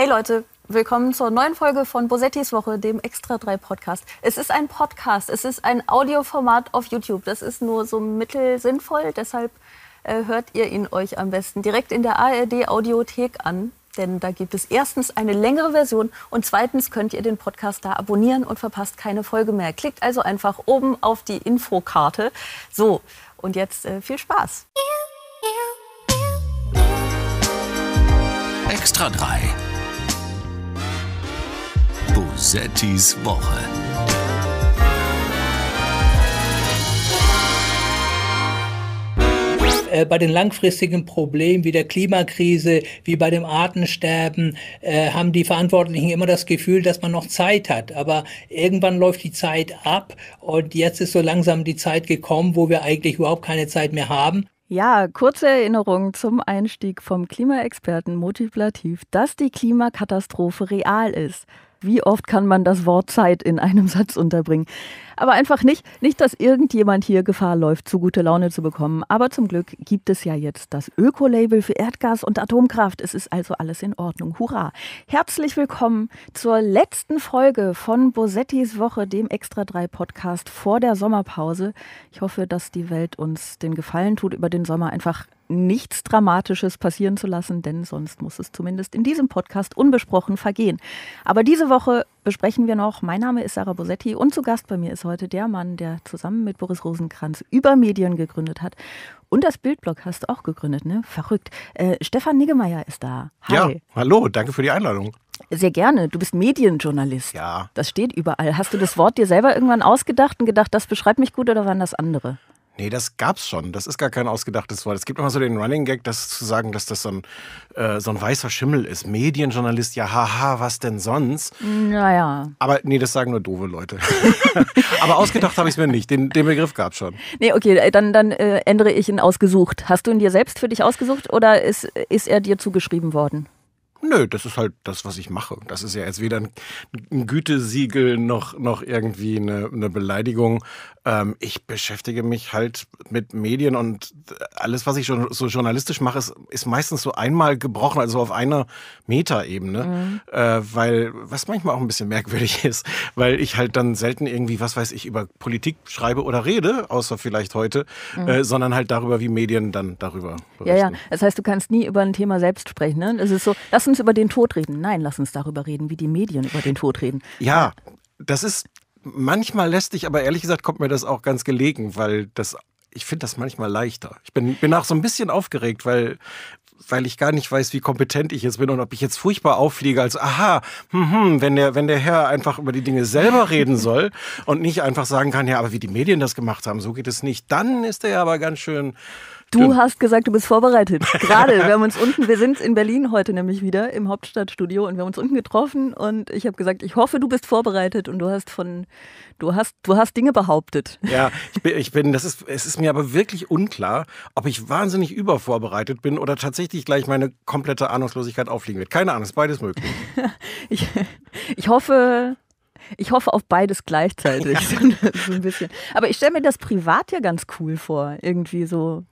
Hey Leute, willkommen zur neuen Folge von Bosettis Woche, dem Extra 3 Podcast. Es ist ein Podcast, es ist ein Audioformat auf YouTube. Das ist nur so mittelsinnvoll, deshalb äh, hört ihr ihn euch am besten direkt in der ARD Audiothek an. Denn da gibt es erstens eine längere Version und zweitens könnt ihr den Podcast da abonnieren und verpasst keine Folge mehr. Klickt also einfach oben auf die Infokarte. So, und jetzt äh, viel Spaß. Extra 3 Bosettis Woche. Äh, bei den langfristigen Problemen wie der Klimakrise, wie bei dem Artensterben, äh, haben die Verantwortlichen immer das Gefühl, dass man noch Zeit hat. Aber irgendwann läuft die Zeit ab und jetzt ist so langsam die Zeit gekommen, wo wir eigentlich überhaupt keine Zeit mehr haben. Ja, kurze Erinnerung zum Einstieg vom Klimaexperten Multiplativ, dass die Klimakatastrophe real ist. Wie oft kann man das Wort Zeit in einem Satz unterbringen? aber einfach nicht, nicht, dass irgendjemand hier Gefahr läuft, zu gute Laune zu bekommen. Aber zum Glück gibt es ja jetzt das Öko-Label für Erdgas und Atomkraft. Es ist also alles in Ordnung. Hurra! Herzlich willkommen zur letzten Folge von Bosettis Woche, dem Extra 3 Podcast vor der Sommerpause. Ich hoffe, dass die Welt uns den Gefallen tut, über den Sommer einfach nichts Dramatisches passieren zu lassen, denn sonst muss es zumindest in diesem Podcast unbesprochen vergehen. Aber diese Woche besprechen wir noch. Mein Name ist Sarah Bosetti und zu Gast bei mir ist heute der Mann, der zusammen mit Boris Rosenkranz über Medien gegründet hat. Und das Bildblog hast du auch gegründet, ne? Verrückt. Äh, Stefan Niggemeier ist da. Hi. Ja, hallo, danke für die Einladung. Sehr gerne. Du bist Medienjournalist. Ja. Das steht überall. Hast du das Wort dir selber irgendwann ausgedacht und gedacht, das beschreibt mich gut oder waren das andere? Nee, das gab's schon. Das ist gar kein ausgedachtes Wort. Es gibt immer so den Running Gag, das zu sagen, dass das so ein, äh, so ein weißer Schimmel ist. Medienjournalist, ja, haha, was denn sonst? Naja. Aber nee, das sagen nur doofe Leute. Aber ausgedacht habe ich es mir nicht. Den, den Begriff gab's schon. Nee, okay, dann, dann äh, ändere ich ihn ausgesucht. Hast du ihn dir selbst für dich ausgesucht oder ist, ist er dir zugeschrieben worden? Nö, das ist halt das, was ich mache. Das ist ja jetzt weder ein, Gütesiegel noch, noch irgendwie eine, eine Beleidigung. Ähm, ich beschäftige mich halt mit Medien und alles, was ich schon, so journalistisch mache, ist, ist meistens so einmal gebrochen, also auf einer Metaebene, mhm. äh, weil, was manchmal auch ein bisschen merkwürdig ist, weil ich halt dann selten irgendwie, was weiß ich, über Politik schreibe oder rede, außer vielleicht heute, mhm. äh, sondern halt darüber, wie Medien dann darüber berichten. Ja, ja. Das heißt, du kannst nie über ein Thema selbst sprechen. Ne? Es ist so, lass uns über den Tod reden. Nein, lass uns darüber reden, wie die Medien über den Tod reden. Ja, das ist manchmal lästig, aber ehrlich gesagt kommt mir das auch ganz gelegen, weil das, ich finde das manchmal leichter. Ich bin, bin auch so ein bisschen aufgeregt, weil, weil ich gar nicht weiß, wie kompetent ich jetzt bin und ob ich jetzt furchtbar auffliege als, aha, hm, hm, wenn, der, wenn der Herr einfach über die Dinge selber reden soll und nicht einfach sagen kann, ja, aber wie die Medien das gemacht haben, so geht es nicht, dann ist er ja aber ganz schön Du Stimmt. hast gesagt, du bist vorbereitet. Gerade, wir haben uns unten, wir sind in Berlin heute nämlich wieder im Hauptstadtstudio und wir haben uns unten getroffen und ich habe gesagt, ich hoffe, du bist vorbereitet und du hast von, du hast, du hast Dinge behauptet. Ja, ich bin, ich bin das ist, es ist mir aber wirklich unklar, ob ich wahnsinnig übervorbereitet bin oder tatsächlich gleich meine komplette Ahnungslosigkeit auffliegen wird. Keine Ahnung, ist beides möglich. ich, ich hoffe, ich hoffe auf beides gleichzeitig. Ja. so ein bisschen. Aber ich stelle mir das privat ja ganz cool vor, irgendwie so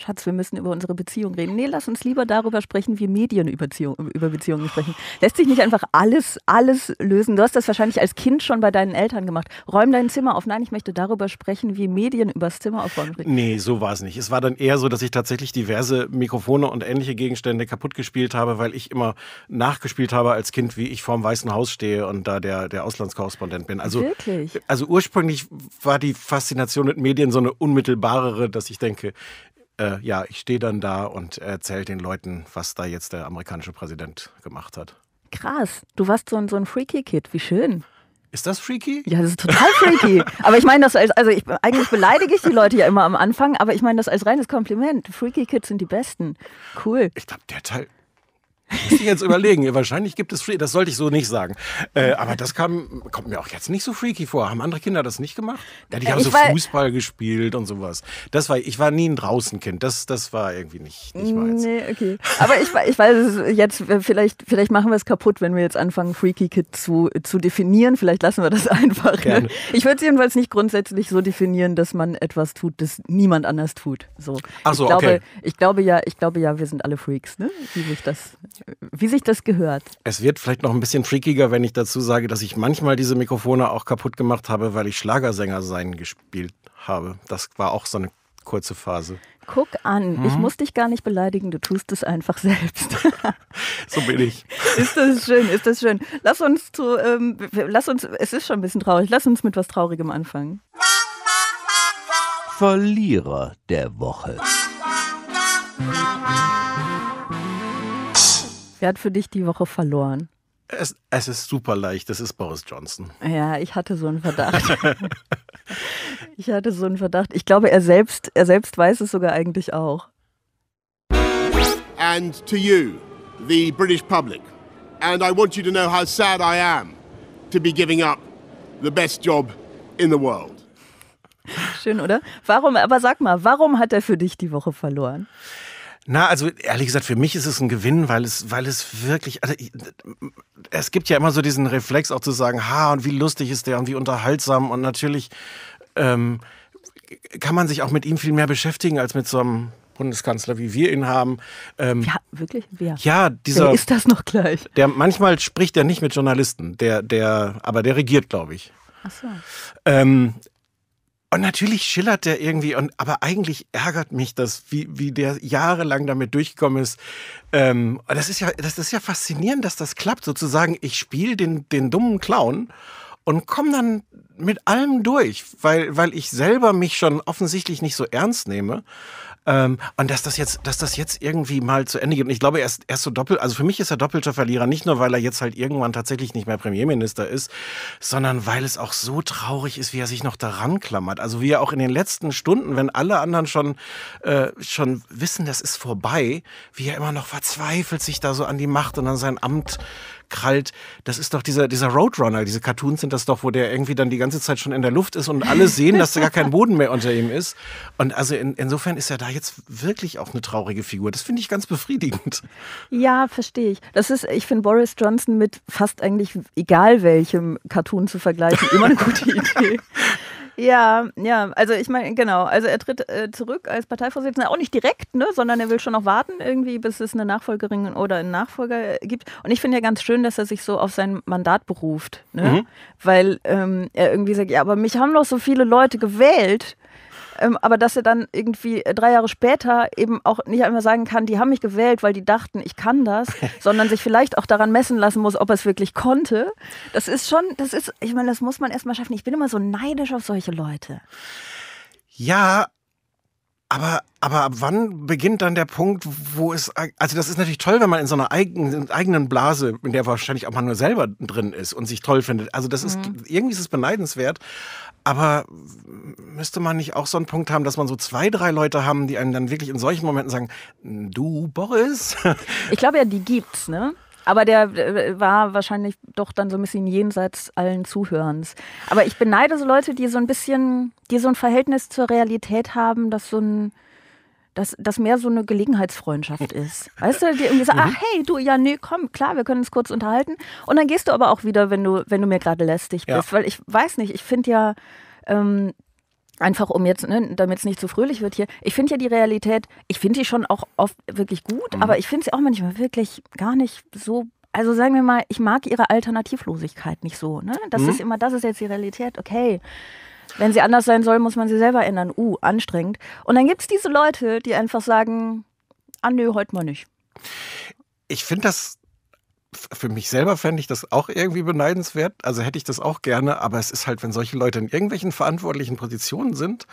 Schatz, wir müssen über unsere Beziehung reden. Nee, lass uns lieber darüber sprechen, wie Medien über, Beziehung, über Beziehungen sprechen. Lässt sich nicht einfach alles, alles lösen. Du hast das wahrscheinlich als Kind schon bei deinen Eltern gemacht. Räum dein Zimmer auf. Nein, ich möchte darüber sprechen, wie Medien übers Zimmer aufräumen. Nee, so war es nicht. Es war dann eher so, dass ich tatsächlich diverse Mikrofone und ähnliche Gegenstände kaputt gespielt habe, weil ich immer nachgespielt habe als Kind, wie ich vorm Weißen Haus stehe und da der, der Auslandskorrespondent bin. Also, Wirklich? Also ursprünglich war die Faszination mit Medien so eine unmittelbarere, dass ich denke, äh, ja, ich stehe dann da und erzähle den Leuten, was da jetzt der amerikanische Präsident gemacht hat. Krass, du warst so ein, so ein Freaky-Kid, wie schön. Ist das freaky? Ja, das ist total freaky. aber ich meine das als, also ich, eigentlich beleidige ich die Leute ja immer am Anfang, aber ich meine das als reines Kompliment. Freaky Kids sind die Besten. Cool. Ich glaube, der Teil, muss ich jetzt überlegen. Wahrscheinlich gibt es Freaky. Das sollte ich so nicht sagen. Äh, aber das kam, kommt mir auch jetzt nicht so freaky vor. Haben andere Kinder das nicht gemacht? Ja, die haben ich so Fußball gespielt und sowas. Das war, ich war nie ein Draußenkind. Das, das war irgendwie nicht, nicht meins. Nee, okay. Aber ich, ich weiß jetzt, äh, vielleicht, vielleicht machen wir es kaputt, wenn wir jetzt anfangen, Freaky Kid zu, zu definieren. Vielleicht lassen wir das einfach. Ne? Ich würde es jedenfalls nicht grundsätzlich so definieren, dass man etwas tut, das niemand anders tut. So. Ach so, ich glaube, okay. ich glaube ja, ich glaube ja, wir sind alle Freaks, ne? Wie sich das wie sich das gehört. Es wird vielleicht noch ein bisschen freakiger, wenn ich dazu sage, dass ich manchmal diese Mikrofone auch kaputt gemacht habe, weil ich Schlagersänger sein gespielt habe. Das war auch so eine kurze Phase. Guck an, mhm. ich muss dich gar nicht beleidigen, du tust es einfach selbst. so bin ich. Ist das schön, ist das schön. Lass uns zu, ähm, lass uns, es ist schon ein bisschen traurig, lass uns mit was Traurigem anfangen. Verlierer der Woche. Mhm. Wer hat für dich die Woche verloren? Es, es ist super leicht, das ist Boris Johnson. Ja, ich hatte so einen Verdacht. ich hatte so einen Verdacht. Ich glaube, er selbst, er selbst weiß es sogar eigentlich auch. And to you, the British public. And I want you to know how sad I am to be giving up the best job in the world. Schön, oder? Warum, aber sag mal, warum hat er für dich die Woche verloren? Na, also ehrlich gesagt, für mich ist es ein Gewinn, weil es, weil es wirklich, also es gibt ja immer so diesen Reflex auch zu sagen, ha, und wie lustig ist der und wie unterhaltsam und natürlich ähm, kann man sich auch mit ihm viel mehr beschäftigen als mit so einem Bundeskanzler, wie wir ihn haben. Ähm, ja, wirklich? Wer? Ja, dieser. Wer ist das noch gleich? Der manchmal spricht er nicht mit Journalisten, der, der, aber der regiert, glaube ich. Ach so. Ähm, und natürlich schillert der irgendwie, und, aber eigentlich ärgert mich das, wie, wie der jahrelang damit durchgekommen ist. Ähm, das, ist ja, das ist ja faszinierend, dass das klappt, sozusagen. Ich spiele den, den dummen Clown und komme dann mit allem durch, weil, weil ich selber mich schon offensichtlich nicht so ernst nehme. Ähm, und dass das jetzt, dass das jetzt irgendwie mal zu Ende geht. Und ich glaube, er ist, er ist so doppelt, also für mich ist er doppelter Verlierer, nicht nur, weil er jetzt halt irgendwann tatsächlich nicht mehr Premierminister ist, sondern weil es auch so traurig ist, wie er sich noch daran klammert. Also wie er auch in den letzten Stunden, wenn alle anderen schon, äh, schon wissen, das ist vorbei, wie er immer noch verzweifelt sich da so an die Macht und an sein Amt krallt. Das ist doch dieser, dieser Roadrunner, diese Cartoons sind das doch, wo der irgendwie dann die ganze Zeit schon in der Luft ist und alle sehen, dass da gar kein Boden mehr unter ihm ist. Und also in, insofern ist er da jetzt wirklich auch eine traurige Figur. Das finde ich ganz befriedigend. Ja, verstehe ich. Das ist, ich finde Boris Johnson mit fast eigentlich egal welchem Cartoon zu vergleichen, immer eine gute Idee. Ja, ja, also ich meine, genau. Also er tritt äh, zurück als Parteivorsitzender, auch nicht direkt, ne, sondern er will schon noch warten, irgendwie, bis es eine Nachfolgerin oder einen Nachfolger äh, gibt. Und ich finde ja ganz schön, dass er sich so auf sein Mandat beruft, ne? Mhm. weil ähm, er irgendwie sagt: Ja, aber mich haben doch so viele Leute gewählt. Ähm, aber dass er dann irgendwie äh, drei Jahre später eben auch nicht einmal sagen kann, die haben mich gewählt, weil die dachten, ich kann das, sondern sich vielleicht auch daran messen lassen muss, ob er es wirklich konnte. Das ist schon, das ist, ich meine, das muss man erstmal schaffen. Ich bin immer so neidisch auf solche Leute. Ja, aber, aber ab wann beginnt dann der Punkt, wo es. Also, das ist natürlich toll, wenn man in so einer eigenen, eigenen Blase, in der wahrscheinlich auch man nur selber drin ist und sich toll findet. Also, das mhm. ist. Irgendwie ist es beneidenswert. Aber müsste man nicht auch so einen Punkt haben, dass man so zwei, drei Leute haben, die einem dann wirklich in solchen Momenten sagen: Du, Boris? Ich glaube ja, die gibt's, ne? Aber der äh, war wahrscheinlich doch dann so ein bisschen jenseits allen Zuhörens. Aber ich beneide so Leute, die so ein bisschen, die so ein Verhältnis zur Realität haben, dass so ein dass das mehr so eine Gelegenheitsfreundschaft ist. Weißt du, die irgendwie sagen, mhm. ach hey, du, ja, nee, komm, klar, wir können uns kurz unterhalten. Und dann gehst du aber auch wieder, wenn du, wenn du mir gerade lästig bist. Ja. Weil ich weiß nicht, ich finde ja, ähm, einfach um jetzt, ne, damit es nicht zu fröhlich wird hier, ich finde ja die Realität, ich finde die schon auch oft wirklich gut, mhm. aber ich finde sie auch manchmal wirklich gar nicht so. Also sagen wir mal, ich mag ihre Alternativlosigkeit nicht so. Ne? Das mhm. ist immer, das ist jetzt die Realität, okay. Wenn sie anders sein soll, muss man sie selber ändern. Uh, anstrengend. Und dann gibt es diese Leute, die einfach sagen, ah nö, heute mal nicht. Ich finde das für mich selber fände ich das auch irgendwie beneidenswert. Also hätte ich das auch gerne, aber es ist halt, wenn solche Leute in irgendwelchen verantwortlichen Positionen sind.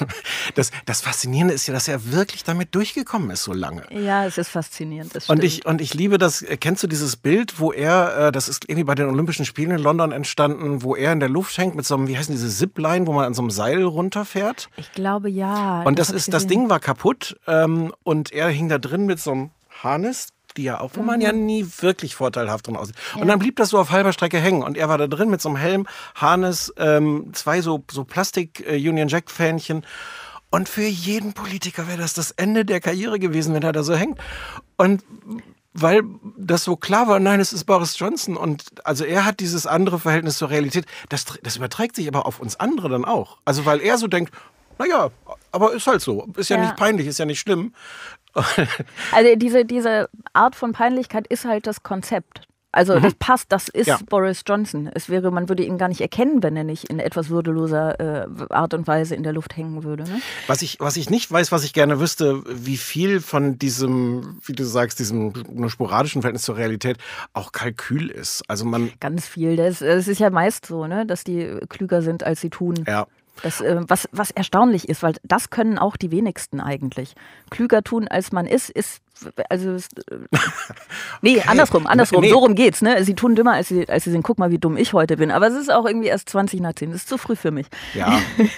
das, das Faszinierende ist ja, dass er wirklich damit durchgekommen ist so lange. Ja, es ist faszinierend. Das und, ich, und ich liebe das. Kennst du dieses Bild, wo er, äh, das ist irgendwie bei den Olympischen Spielen in London entstanden, wo er in der Luft hängt mit so einem, wie heißen diese Zipline, wo man an so einem Seil runterfährt? Ich glaube ja. Und das, das ist, das Ding war kaputt ähm, und er hing da drin mit so einem Harness die ja auch, wo mhm. man ja nie wirklich vorteilhaft drin aussieht. Ja. Und dann blieb das so auf halber Strecke hängen. Und er war da drin mit so einem Helm, Harness, ähm, zwei so, so Plastik-Union äh, Jack-Fähnchen. Und für jeden Politiker wäre das das Ende der Karriere gewesen, wenn er da so hängt. Und weil das so klar war, nein, es ist Boris Johnson. Und also er hat dieses andere Verhältnis zur Realität. Das, das überträgt sich aber auf uns andere dann auch. Also weil er so denkt, naja, aber ist halt so. Ist ja, ja, nicht peinlich, ist ja nicht schlimm. also diese, diese Art von Peinlichkeit ist halt das Konzept. Also mhm. das passt, das ist ja. Boris Johnson. Es wäre, man würde ihn gar nicht erkennen, wenn er nicht in etwas würdeloser äh, Art und Weise in der Luft hängen würde. Ne? Was, ich, was ich nicht weiß, was ich gerne wüsste, wie viel von diesem, wie du sagst, diesem nur sporadischen Verhältnis zur Realität auch Kalkül ist. Also man ganz viel. Es ist ja meist so, ne, dass die klüger sind, als sie tun. Ja. Das, äh, was, was erstaunlich ist, weil das können auch die wenigsten eigentlich. Klüger tun, als man ist, ist also äh, nee, okay. andersrum, andersrum, nee. so rum geht's, ne? Sie tun dümmer, als sie, als sie sind, guck mal, wie dumm ich heute bin. Aber es ist auch irgendwie erst 20 nach 10, das ist zu früh für mich. Ja.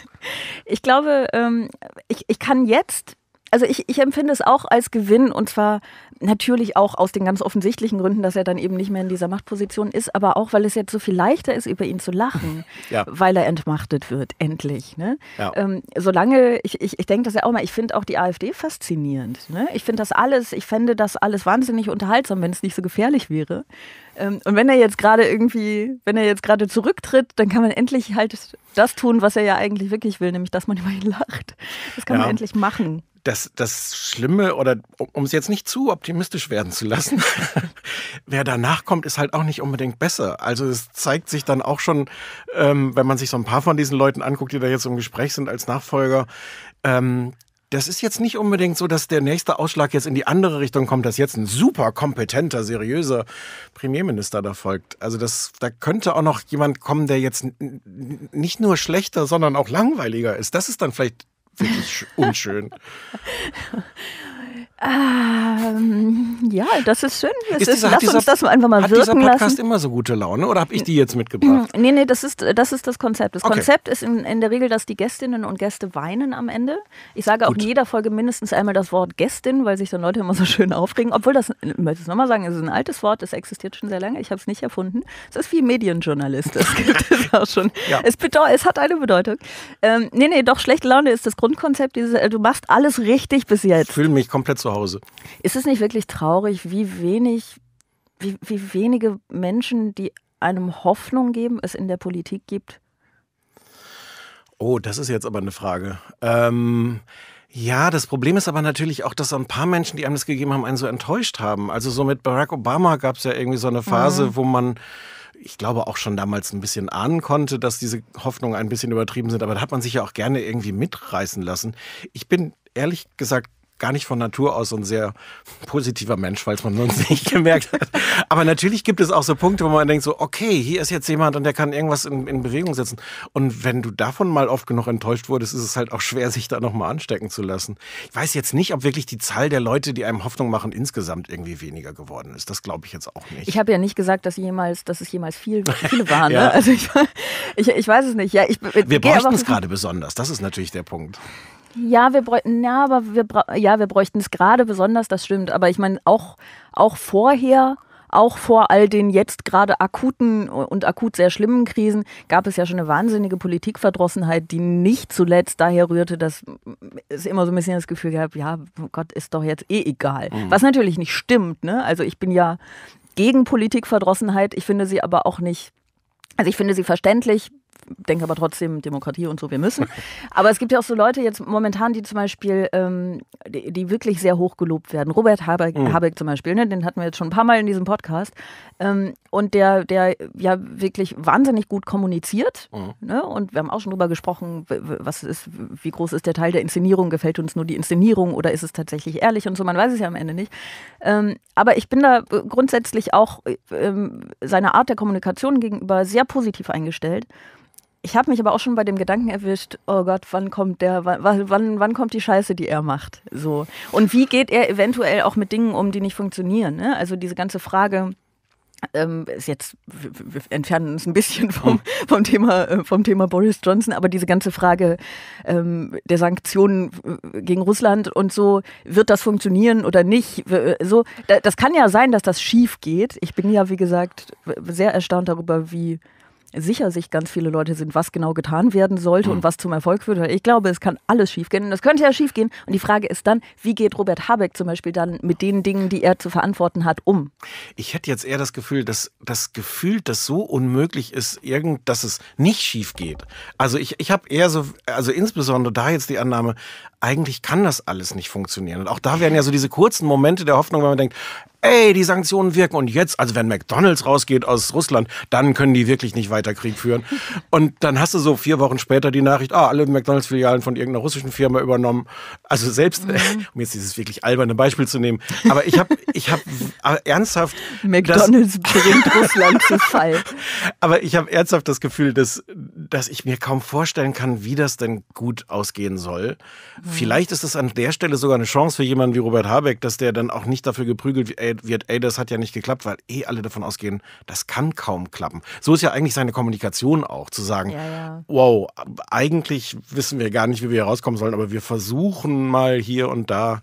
Ich glaube, ähm, ich, ich kann jetzt also ich, ich empfinde es auch als Gewinn und zwar natürlich auch aus den ganz offensichtlichen Gründen, dass er dann eben nicht mehr in dieser Machtposition ist, aber auch, weil es jetzt so viel leichter ist, über ihn zu lachen, ja. weil er entmachtet wird, endlich. Ne? Ja. Ähm, solange, ich, ich, ich denke das ja auch mal, ich finde auch die AfD faszinierend. Ne? Ich finde das alles, ich fände das alles wahnsinnig unterhaltsam, wenn es nicht so gefährlich wäre. Ähm, und wenn er jetzt gerade irgendwie, wenn er jetzt gerade zurücktritt, dann kann man endlich halt das tun, was er ja eigentlich wirklich will, nämlich dass man über ihn lacht. Das kann ja. man endlich machen das, das Schlimme, oder um es jetzt nicht zu optimistisch werden zu lassen, wer danach kommt, ist halt auch nicht unbedingt besser. Also es zeigt sich dann auch schon, ähm, wenn man sich so ein paar von diesen Leuten anguckt, die da jetzt im Gespräch sind als Nachfolger, ähm, das ist jetzt nicht unbedingt so, dass der nächste Ausschlag jetzt in die andere Richtung kommt, dass jetzt ein super kompetenter, seriöser Premierminister da folgt. Also das, da könnte auch noch jemand kommen, der jetzt nicht nur schlechter, sondern auch langweiliger ist. Das ist dann vielleicht finde ich unschön. Ähm, ja, das ist schön. Das ist dieser, ist, lass dieser, uns das einfach mal hat wirken dieser Podcast lassen. immer so gute Laune oder habe ich die jetzt mitgebracht? Mm, nee, nee, das ist das, ist das Konzept. Das okay. Konzept ist in, in, der Regel, dass die Gästinnen und Gäste weinen am Ende. Ich sage Gut. auch in jeder Folge mindestens einmal das Wort Gästin, weil sich dann Leute immer so schön aufregen. Obwohl das, ich möchte es nochmal sagen, es ist ein altes Wort, das existiert schon sehr lange, ich habe es nicht erfunden. Es ist wie Medienjournalist, das gibt es auch schon. Ja. Es, es, hat eine Bedeutung. Ähm, nee, nee, doch, schlechte Laune ist das Grundkonzept. Dieses, du machst alles richtig bis jetzt. Ich fühle mich komplett zu Hause. Hause. Ist es nicht wirklich traurig, wie wenig, wie, wie wenige Menschen, die einem Hoffnung geben, es in der Politik gibt? Oh, das ist jetzt aber eine Frage. Ähm, ja, das Problem ist aber natürlich auch, dass ein paar Menschen, die einem das gegeben haben, einen so enttäuscht haben. Also so mit Barack Obama gab es ja irgendwie so eine Phase, mhm. wo man ich glaube, auch schon damals ein bisschen ahnen konnte, dass diese Hoffnungen ein bisschen übertrieben sind. Aber da hat man sich ja auch gerne irgendwie mitreißen lassen. Ich bin ehrlich gesagt gar nicht von Natur aus ein sehr positiver Mensch, falls man sonst nicht gemerkt hat. Aber natürlich gibt es auch so Punkte, wo man denkt so, okay, hier ist jetzt jemand und der kann irgendwas in, in Bewegung setzen. Und wenn du davon mal oft genug enttäuscht wurdest, ist es halt auch schwer, sich da nochmal anstecken zu lassen. Ich weiß jetzt nicht, ob wirklich die Zahl der Leute, die einem Hoffnung machen, insgesamt irgendwie weniger geworden ist. Das glaube ich jetzt auch nicht. Ich habe ja nicht gesagt, dass, jemals, dass es jemals viel, viele waren. Ne? ja. ne? Also ich, ich, ich, weiß es nicht. Ja, ich, Wir bräuchten es gerade besonders. Das ist natürlich der Punkt. Ja, wir bräuchten, ja, aber wir, ja, wir bräuchten es gerade besonders, das stimmt. Aber ich meine, auch, auch vorher, auch vor all den jetzt gerade akuten und akut sehr schlimmen Krisen gab es ja schon eine wahnsinnige Politikverdrossenheit, die nicht zuletzt daher rührte, dass es immer so ein bisschen das Gefühl gab, ja, oh Gott, ist doch jetzt eh egal. Mhm. Was natürlich nicht stimmt, ne? Also ich bin ja gegen Politikverdrossenheit, ich finde sie aber auch nicht also ich finde sie verständlich, denke aber trotzdem, Demokratie und so, wir müssen. Aber es gibt ja auch so Leute jetzt momentan, die zum Beispiel, ähm, die, die, wirklich sehr hoch gelobt werden. Robert Habeck, mhm. Habeck zum Beispiel, ne? den hatten wir jetzt schon ein paar Mal in diesem Podcast. Ähm, und der, der ja wirklich wahnsinnig gut kommuniziert. Mhm. Ne? Und wir haben auch schon drüber gesprochen, was ist, wie groß ist der Teil der Inszenierung? Gefällt uns nur die Inszenierung oder ist es tatsächlich ehrlich und so? Man weiß es ja am Ende nicht. Ähm, aber ich bin da äh, grundsätzlich auch äh, ähm, seiner Art der Kommunikation gegenüber sehr positiv eingestellt. Ich habe mich aber auch schon bei dem Gedanken erwischt, oh Gott, wann kommt der, wann, wann, wann kommt die Scheiße, die er macht? So. Und wie geht er eventuell auch mit Dingen um, die nicht funktionieren? Ne? Also diese ganze Frage, ähm, ist jetzt, wir, entfernen uns ein bisschen vom, hm. vom, Thema, äh, vom Thema Boris Johnson, aber diese ganze Frage ähm, der Sanktionen äh, gegen Russland und so, wird das funktionieren oder nicht? Äh, so, das kann ja sein, dass das schief geht. Ich bin ja, wie gesagt, sehr erstaunt darüber, wie sicher sich ganz viele Leute sind, was genau getan werden sollte mhm. und hm. was zum Erfolg führt. Ich glaube, es kann alles schiefgehen und es könnte ja schiefgehen. Und die Frage ist dann, wie geht Robert Habeck zum Beispiel dann mit den Dingen, die er zu verantworten hat, um? Ich hätte jetzt eher das Gefühl, dass das Gefühl, dass so unmöglich ist, irgend, dass es nicht schief geht. Also ich, ich habe eher so, also insbesondere da jetzt die Annahme, eigentlich kann das alles nicht funktionieren. Und auch da werden ja so diese kurzen Momente der Hoffnung, wenn man denkt, ey, die Sanktionen wirken und jetzt, also wenn McDonalds rausgeht aus Russland, dann können die wirklich nicht weiter Krieg führen. Und dann hast du so vier Wochen später die Nachricht, ah, alle McDonalds-Filialen von irgendeiner russischen Firma übernommen. Also selbst, mhm. um jetzt dieses wirklich alberne Beispiel zu nehmen, aber ich habe ich hab äh, ernsthaft... McDonalds bringt Russland zu Fall. Aber ich habe ernsthaft das Gefühl, dass dass ich mir kaum vorstellen kann, wie das denn gut ausgehen soll. Mhm. Vielleicht ist es an der Stelle sogar eine Chance für jemanden wie Robert Habeck, dass der dann auch nicht dafür geprügelt äh, wird, ey, das hat ja nicht geklappt, weil eh alle davon ausgehen, das kann kaum klappen. So ist ja eigentlich seine Kommunikation auch, zu sagen, ja, ja. wow, eigentlich wissen wir gar nicht, wie wir hier rauskommen sollen, aber wir versuchen mal hier und da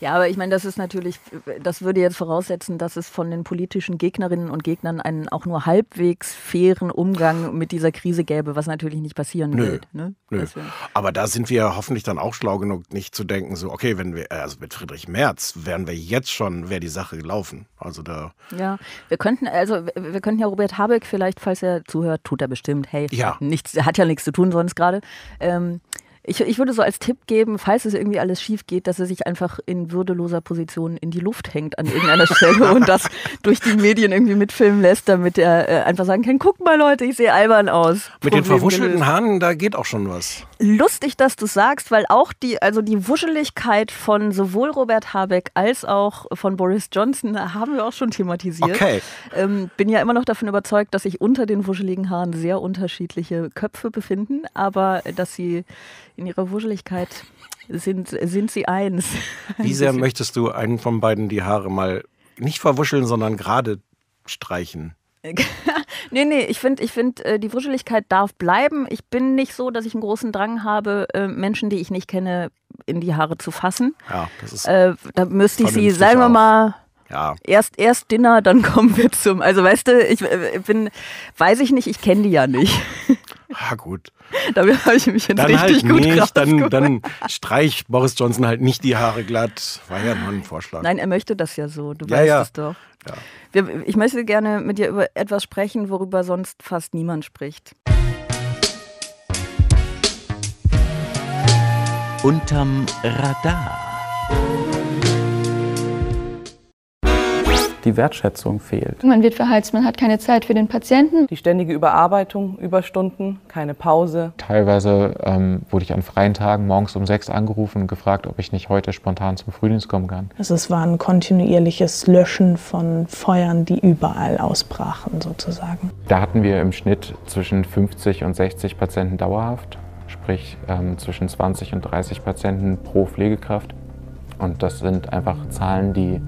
ja, aber ich meine, das ist natürlich, das würde jetzt voraussetzen, dass es von den politischen Gegnerinnen und Gegnern einen auch nur halbwegs fairen Umgang mit dieser Krise gäbe, was natürlich nicht passieren Nö. wird. Ne? Nö. Aber da sind wir hoffentlich dann auch schlau genug, nicht zu denken, so, okay, wenn wir, also mit Friedrich Merz wären wir jetzt schon, wäre die Sache gelaufen. Also da. Ja, wir könnten, also wir könnten ja Robert Habeck vielleicht, falls er zuhört, tut er bestimmt, hey, ja. nichts, hat ja nichts zu tun sonst gerade. Ähm, ich, ich würde so als Tipp geben, falls es irgendwie alles schief geht, dass er sich einfach in würdeloser Position in die Luft hängt an irgendeiner Stelle und das durch die Medien irgendwie mitfilmen lässt, damit er äh, einfach sagen kann, guck mal Leute, ich sehe albern aus. Mit Problem den verwuschelten Haaren, da geht auch schon was. Lustig, dass du sagst, weil auch die, also die Wuscheligkeit von sowohl Robert Habeck als auch von Boris Johnson haben wir auch schon thematisiert. Okay. Ähm, bin ja immer noch davon überzeugt, dass sich unter den wuscheligen Haaren sehr unterschiedliche Köpfe befinden, aber dass sie in ihrer Wuscheligkeit sind, sind sie eins. Wie sehr möchtest du einen von beiden die Haare mal nicht verwuscheln, sondern gerade streichen? nee, nee, ich finde, ich find, äh, die Wuscheligkeit darf bleiben. Ich bin nicht so, dass ich einen großen Drang habe, äh, Menschen, die ich nicht kenne, in die Haare zu fassen. Ja, das ist. Äh, da müsste ich sie, sagen wir mal. Ja. Erst, erst Dinner, dann kommen wir zum. Also weißt du, ich äh, bin, weiß ich nicht, ich kenne die ja nicht. Ah, gut. Damit habe ich mich jetzt dann richtig halt gut nicht, dann, dann streich Boris Johnson halt nicht die Haare glatt. War ja nur ein Vorschlag. Nein, er möchte das ja so. Du ja, weißt ja. es doch. Ja. Wir, ich möchte gerne mit dir über etwas sprechen, worüber sonst fast niemand spricht. Unterm Radar. die Wertschätzung fehlt. Man wird verheizt, man hat keine Zeit für den Patienten. Die ständige Überarbeitung, Überstunden, keine Pause. Teilweise ähm, wurde ich an freien Tagen morgens um sechs angerufen und gefragt, ob ich nicht heute spontan zum Frühdienst kommen kann. Also es war ein kontinuierliches Löschen von Feuern, die überall ausbrachen sozusagen. Da hatten wir im Schnitt zwischen 50 und 60 Patienten dauerhaft, sprich ähm, zwischen 20 und 30 Patienten pro Pflegekraft. Und das sind einfach Zahlen, die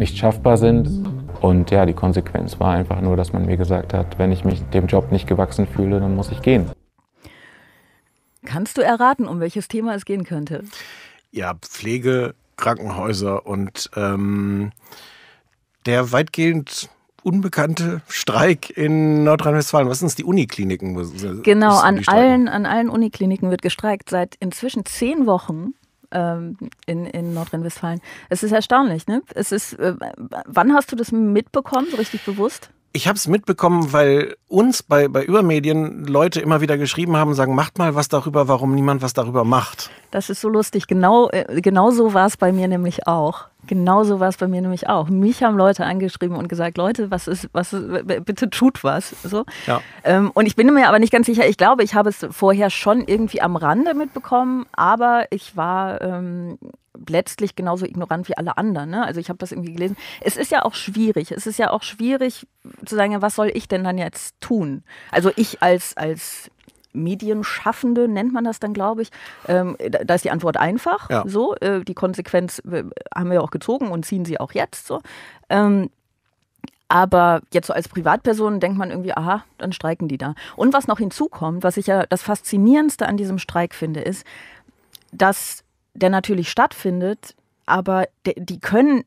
nicht schaffbar sind. Und ja, die Konsequenz war einfach nur, dass man mir gesagt hat, wenn ich mich dem Job nicht gewachsen fühle, dann muss ich gehen. Kannst du erraten, um welches Thema es gehen könnte? Ja, Pflege, Krankenhäuser und ähm, der weitgehend unbekannte Streik in Nordrhein-Westfalen. Was sind es, die Unikliniken? Genau, an allen, an allen Unikliniken wird gestreikt. Seit inzwischen zehn Wochen ähm, in, in Nordrhein-Westfalen. Es ist erstaunlich, ne? Es ist, äh, wann hast du das mitbekommen, so richtig bewusst? Ich habe es mitbekommen, weil uns bei, bei Übermedien Leute immer wieder geschrieben haben, sagen, macht mal was darüber, warum niemand was darüber macht. Das ist so lustig. Genau, äh, genau so war es bei mir nämlich auch. Genau so war es bei mir nämlich auch. Mich haben Leute angeschrieben und gesagt, Leute, was ist, was ist, bitte tut was. So. Ja. Ähm, und ich bin mir aber nicht ganz sicher, ich glaube, ich habe es vorher schon irgendwie am Rande mitbekommen, aber ich war ähm, letztlich genauso ignorant wie alle anderen. Ne? Also ich habe das irgendwie gelesen. Es ist ja auch schwierig. Es ist ja auch schwierig zu sagen, was soll ich denn dann jetzt tun? Also ich als, als Medienschaffende nennt man das dann, glaube ich. Ähm, da ist die Antwort einfach. Ja. So, äh, die Konsequenz äh, haben wir auch gezogen und ziehen sie auch jetzt. So. Ähm, aber jetzt so als Privatperson denkt man irgendwie, aha, dann streiken die da. Und was noch hinzukommt, was ich ja das Faszinierendste an diesem Streik finde, ist, dass der natürlich stattfindet, aber die können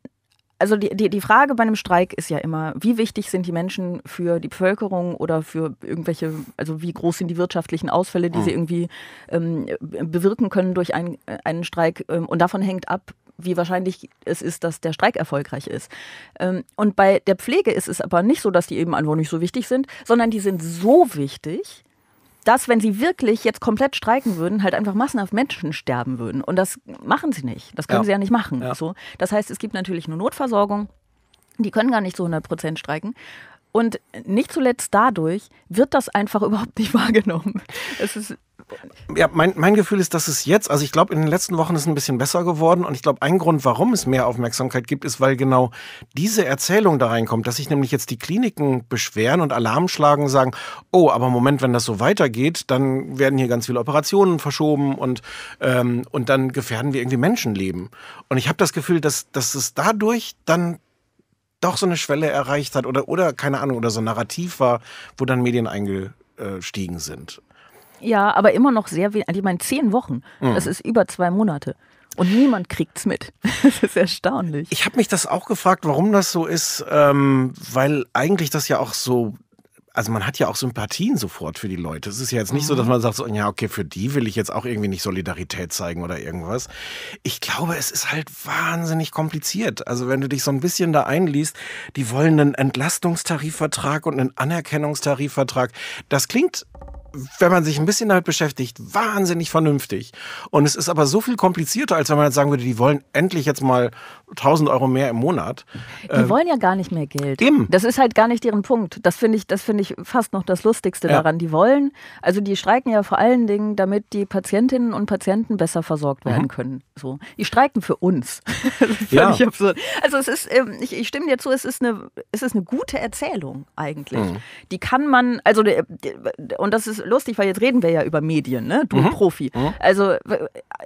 also die, die, die Frage bei einem Streik ist ja immer, wie wichtig sind die Menschen für die Bevölkerung oder für irgendwelche, also wie groß sind die wirtschaftlichen Ausfälle, die mhm. sie irgendwie ähm, bewirken können durch ein, äh, einen Streik. Ähm, und davon hängt ab, wie wahrscheinlich es ist, dass der Streik erfolgreich ist. Ähm, und bei der Pflege ist es aber nicht so, dass die eben einfach nicht so wichtig sind, sondern die sind so wichtig, dass, wenn sie wirklich jetzt komplett streiken würden, halt einfach massenhaft Menschen sterben würden. Und das machen sie nicht. Das können ja. sie ja nicht machen. Ja. So. Das heißt, es gibt natürlich eine Notversorgung. Die können gar nicht zu 100 Prozent streiken. Und nicht zuletzt dadurch wird das einfach überhaupt nicht wahrgenommen. Es ist ja, mein, mein Gefühl ist, dass es jetzt, also ich glaube, in den letzten Wochen ist es ein bisschen besser geworden und ich glaube, ein Grund, warum es mehr Aufmerksamkeit gibt, ist, weil genau diese Erzählung da reinkommt, dass sich nämlich jetzt die Kliniken beschweren und Alarm schlagen, sagen, oh, aber Moment, wenn das so weitergeht, dann werden hier ganz viele Operationen verschoben und, ähm, und dann gefährden wir irgendwie Menschenleben. Und ich habe das Gefühl, dass, dass es dadurch dann doch so eine Schwelle erreicht hat oder, oder keine Ahnung, oder so ein Narrativ war, wo dann Medien eingestiegen sind. Ja, aber immer noch sehr wenig. Also ich meine, zehn Wochen, mhm. das ist über zwei Monate. Und niemand kriegt es mit. Das ist erstaunlich. Ich habe mich das auch gefragt, warum das so ist, ähm, weil eigentlich das ja auch so also man hat ja auch Sympathien sofort für die Leute. Es ist ja jetzt nicht mhm. so, dass mhm. man sagt, so, ja, okay, für die will ich jetzt auch irgendwie nicht Solidarität zeigen oder irgendwas. Ich glaube, es ist halt wahnsinnig kompliziert. Also wenn du dich so ein bisschen da einliest, die wollen einen Entlastungstarifvertrag und einen Anerkennungstarifvertrag. Das klingt wenn man sich ein bisschen damit beschäftigt, wahnsinnig vernünftig. Und es ist aber so viel komplizierter, als wenn man jetzt sagen würde, die wollen endlich jetzt mal 1000 Euro mehr im Monat. Die ähm, wollen ja gar nicht mehr Geld. Eben. Das ist halt gar nicht deren Punkt. Das finde ich, das ich fast noch das Lustigste ja. daran. Die wollen, also die streiken ja vor allen Dingen, damit die Patientinnen und Patienten besser versorgt werden mhm. können. So. Die streiken für uns. völlig ja. absurd. Also es ist, ähm, ich, ich, stimme dir zu, es ist eine, es ist eine gute Erzählung eigentlich. Mhm. Die kann man, also und das ist lustig, weil jetzt reden wir ja über Medien, ne? Du mhm. Profi. Mhm. Also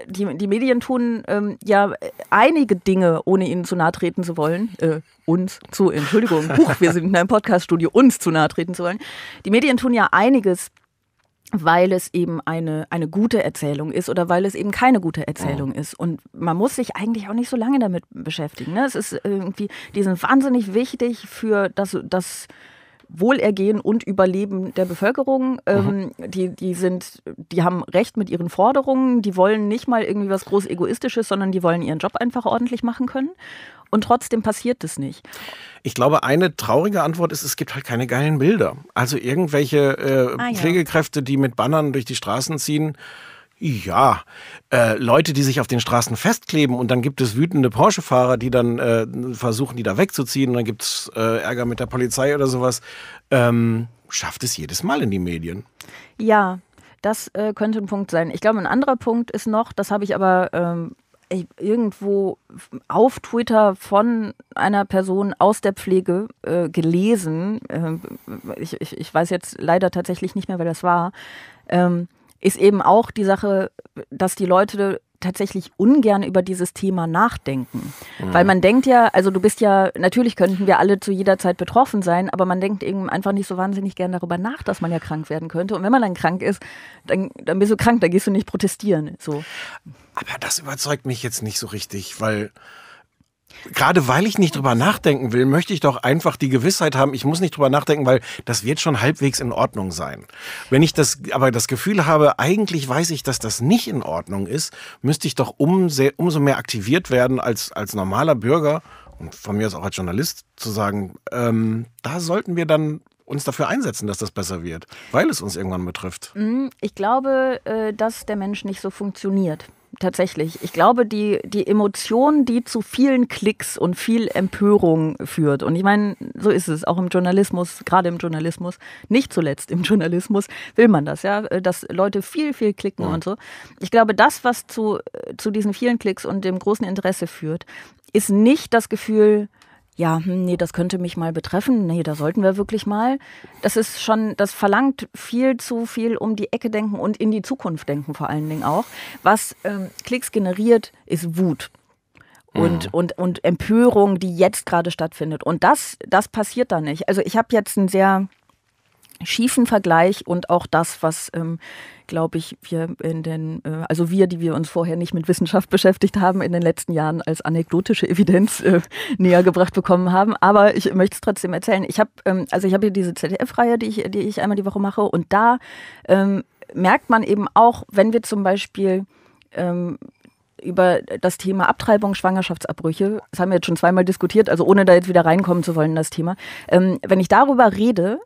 die, die Medien tun ähm, ja einige Dinge, ohne ihnen zu nahe treten zu wollen, äh, uns zu, Entschuldigung, Huch, wir sind in einem Podcaststudio, uns zu nahe treten zu wollen. Die Medien tun ja einiges, weil es eben eine, eine gute Erzählung ist oder weil es eben keine gute Erzählung oh. ist. Und man muss sich eigentlich auch nicht so lange damit beschäftigen. Ne? Es ist irgendwie, die sind wahnsinnig wichtig für das, das Wohlergehen und Überleben der Bevölkerung. Ähm, mhm. die, die, sind, die haben Recht mit ihren Forderungen, die wollen nicht mal irgendwie was groß Egoistisches, sondern die wollen ihren Job einfach ordentlich machen können. Und trotzdem passiert es nicht. Ich glaube, eine traurige Antwort ist, es gibt halt keine geilen Bilder. Also irgendwelche äh, ah, ja. Pflegekräfte, die mit Bannern durch die Straßen ziehen ja, äh, Leute, die sich auf den Straßen festkleben und dann gibt es wütende Porsche-Fahrer, die dann äh, versuchen, die da wegzuziehen und dann gibt es äh, Ärger mit der Polizei oder sowas, ähm, schafft es jedes Mal in die Medien. Ja, das äh, könnte ein Punkt sein. Ich glaube, ein anderer Punkt ist noch, das habe ich aber ähm, irgendwo auf Twitter von einer Person aus der Pflege äh, gelesen. Ähm, ich, ich, ich, weiß jetzt leider tatsächlich nicht mehr, wer das war. Ähm, ist eben auch die Sache, dass die Leute tatsächlich ungern über dieses Thema nachdenken. Mhm. Weil man denkt ja, also du bist ja, natürlich könnten wir alle zu jeder Zeit betroffen sein, aber man denkt eben einfach nicht so wahnsinnig gern darüber nach, dass man ja krank werden könnte. Und wenn man dann krank ist, dann, dann bist du krank, dann gehst du nicht protestieren. So. Aber das überzeugt mich jetzt nicht so richtig, weil gerade weil ich nicht drüber nachdenken will, möchte ich doch einfach die Gewissheit haben, ich muss nicht drüber nachdenken, weil das wird schon halbwegs in Ordnung sein. Wenn ich das aber das Gefühl habe, eigentlich weiß ich, dass das nicht in Ordnung ist, müsste ich doch um, sehr, umso mehr aktiviert werden als, als normaler Bürger und von mir aus auch als Journalist zu sagen, ähm, da sollten wir dann uns dafür einsetzen, dass das besser wird, weil es uns irgendwann betrifft. Mm, ich glaube, äh, dass der Mensch nicht so funktioniert tatsächlich. Ich glaube, die, die Emotion, die zu vielen Klicks und viel Empörung führt. Und ich meine, so ist es auch im Journalismus, gerade im Journalismus, nicht zuletzt im Journalismus will man das, ja, dass Leute viel, viel klicken ja. und so. Ich glaube, das, was zu, zu diesen vielen Klicks und dem großen Interesse führt, ist nicht das Gefühl, ja, hm, nee, das könnte mich mal betreffen, nee, da sollten wir wirklich mal. Das ist schon, das verlangt viel zu viel um die Ecke denken und in die Zukunft denken vor allen Dingen auch. Was ähm, Klicks generiert, ist Wut und, mhm. und, und Empörung, die jetzt gerade stattfindet. Und das, das passiert da nicht. Also ich habe jetzt ein sehr schiefen Vergleich und auch das, was, ähm, glaube ich, wir in den, äh, also wir, die wir uns vorher nicht mit Wissenschaft beschäftigt haben, in den letzten Jahren als anekdotische Evidenz äh, näher gebracht bekommen haben. Aber ich möchte es trotzdem erzählen. Ich habe, ähm, also ich habe hier diese ZDF-Reihe, die ich, die ich einmal die Woche mache und da ähm, merkt man eben auch, wenn wir zum Beispiel ähm, über das Thema Abtreibung, Schwangerschaftsabbrüche, das haben wir jetzt schon zweimal diskutiert, also ohne da jetzt wieder reinkommen zu wollen, in das Thema. Ähm, wenn ich darüber rede,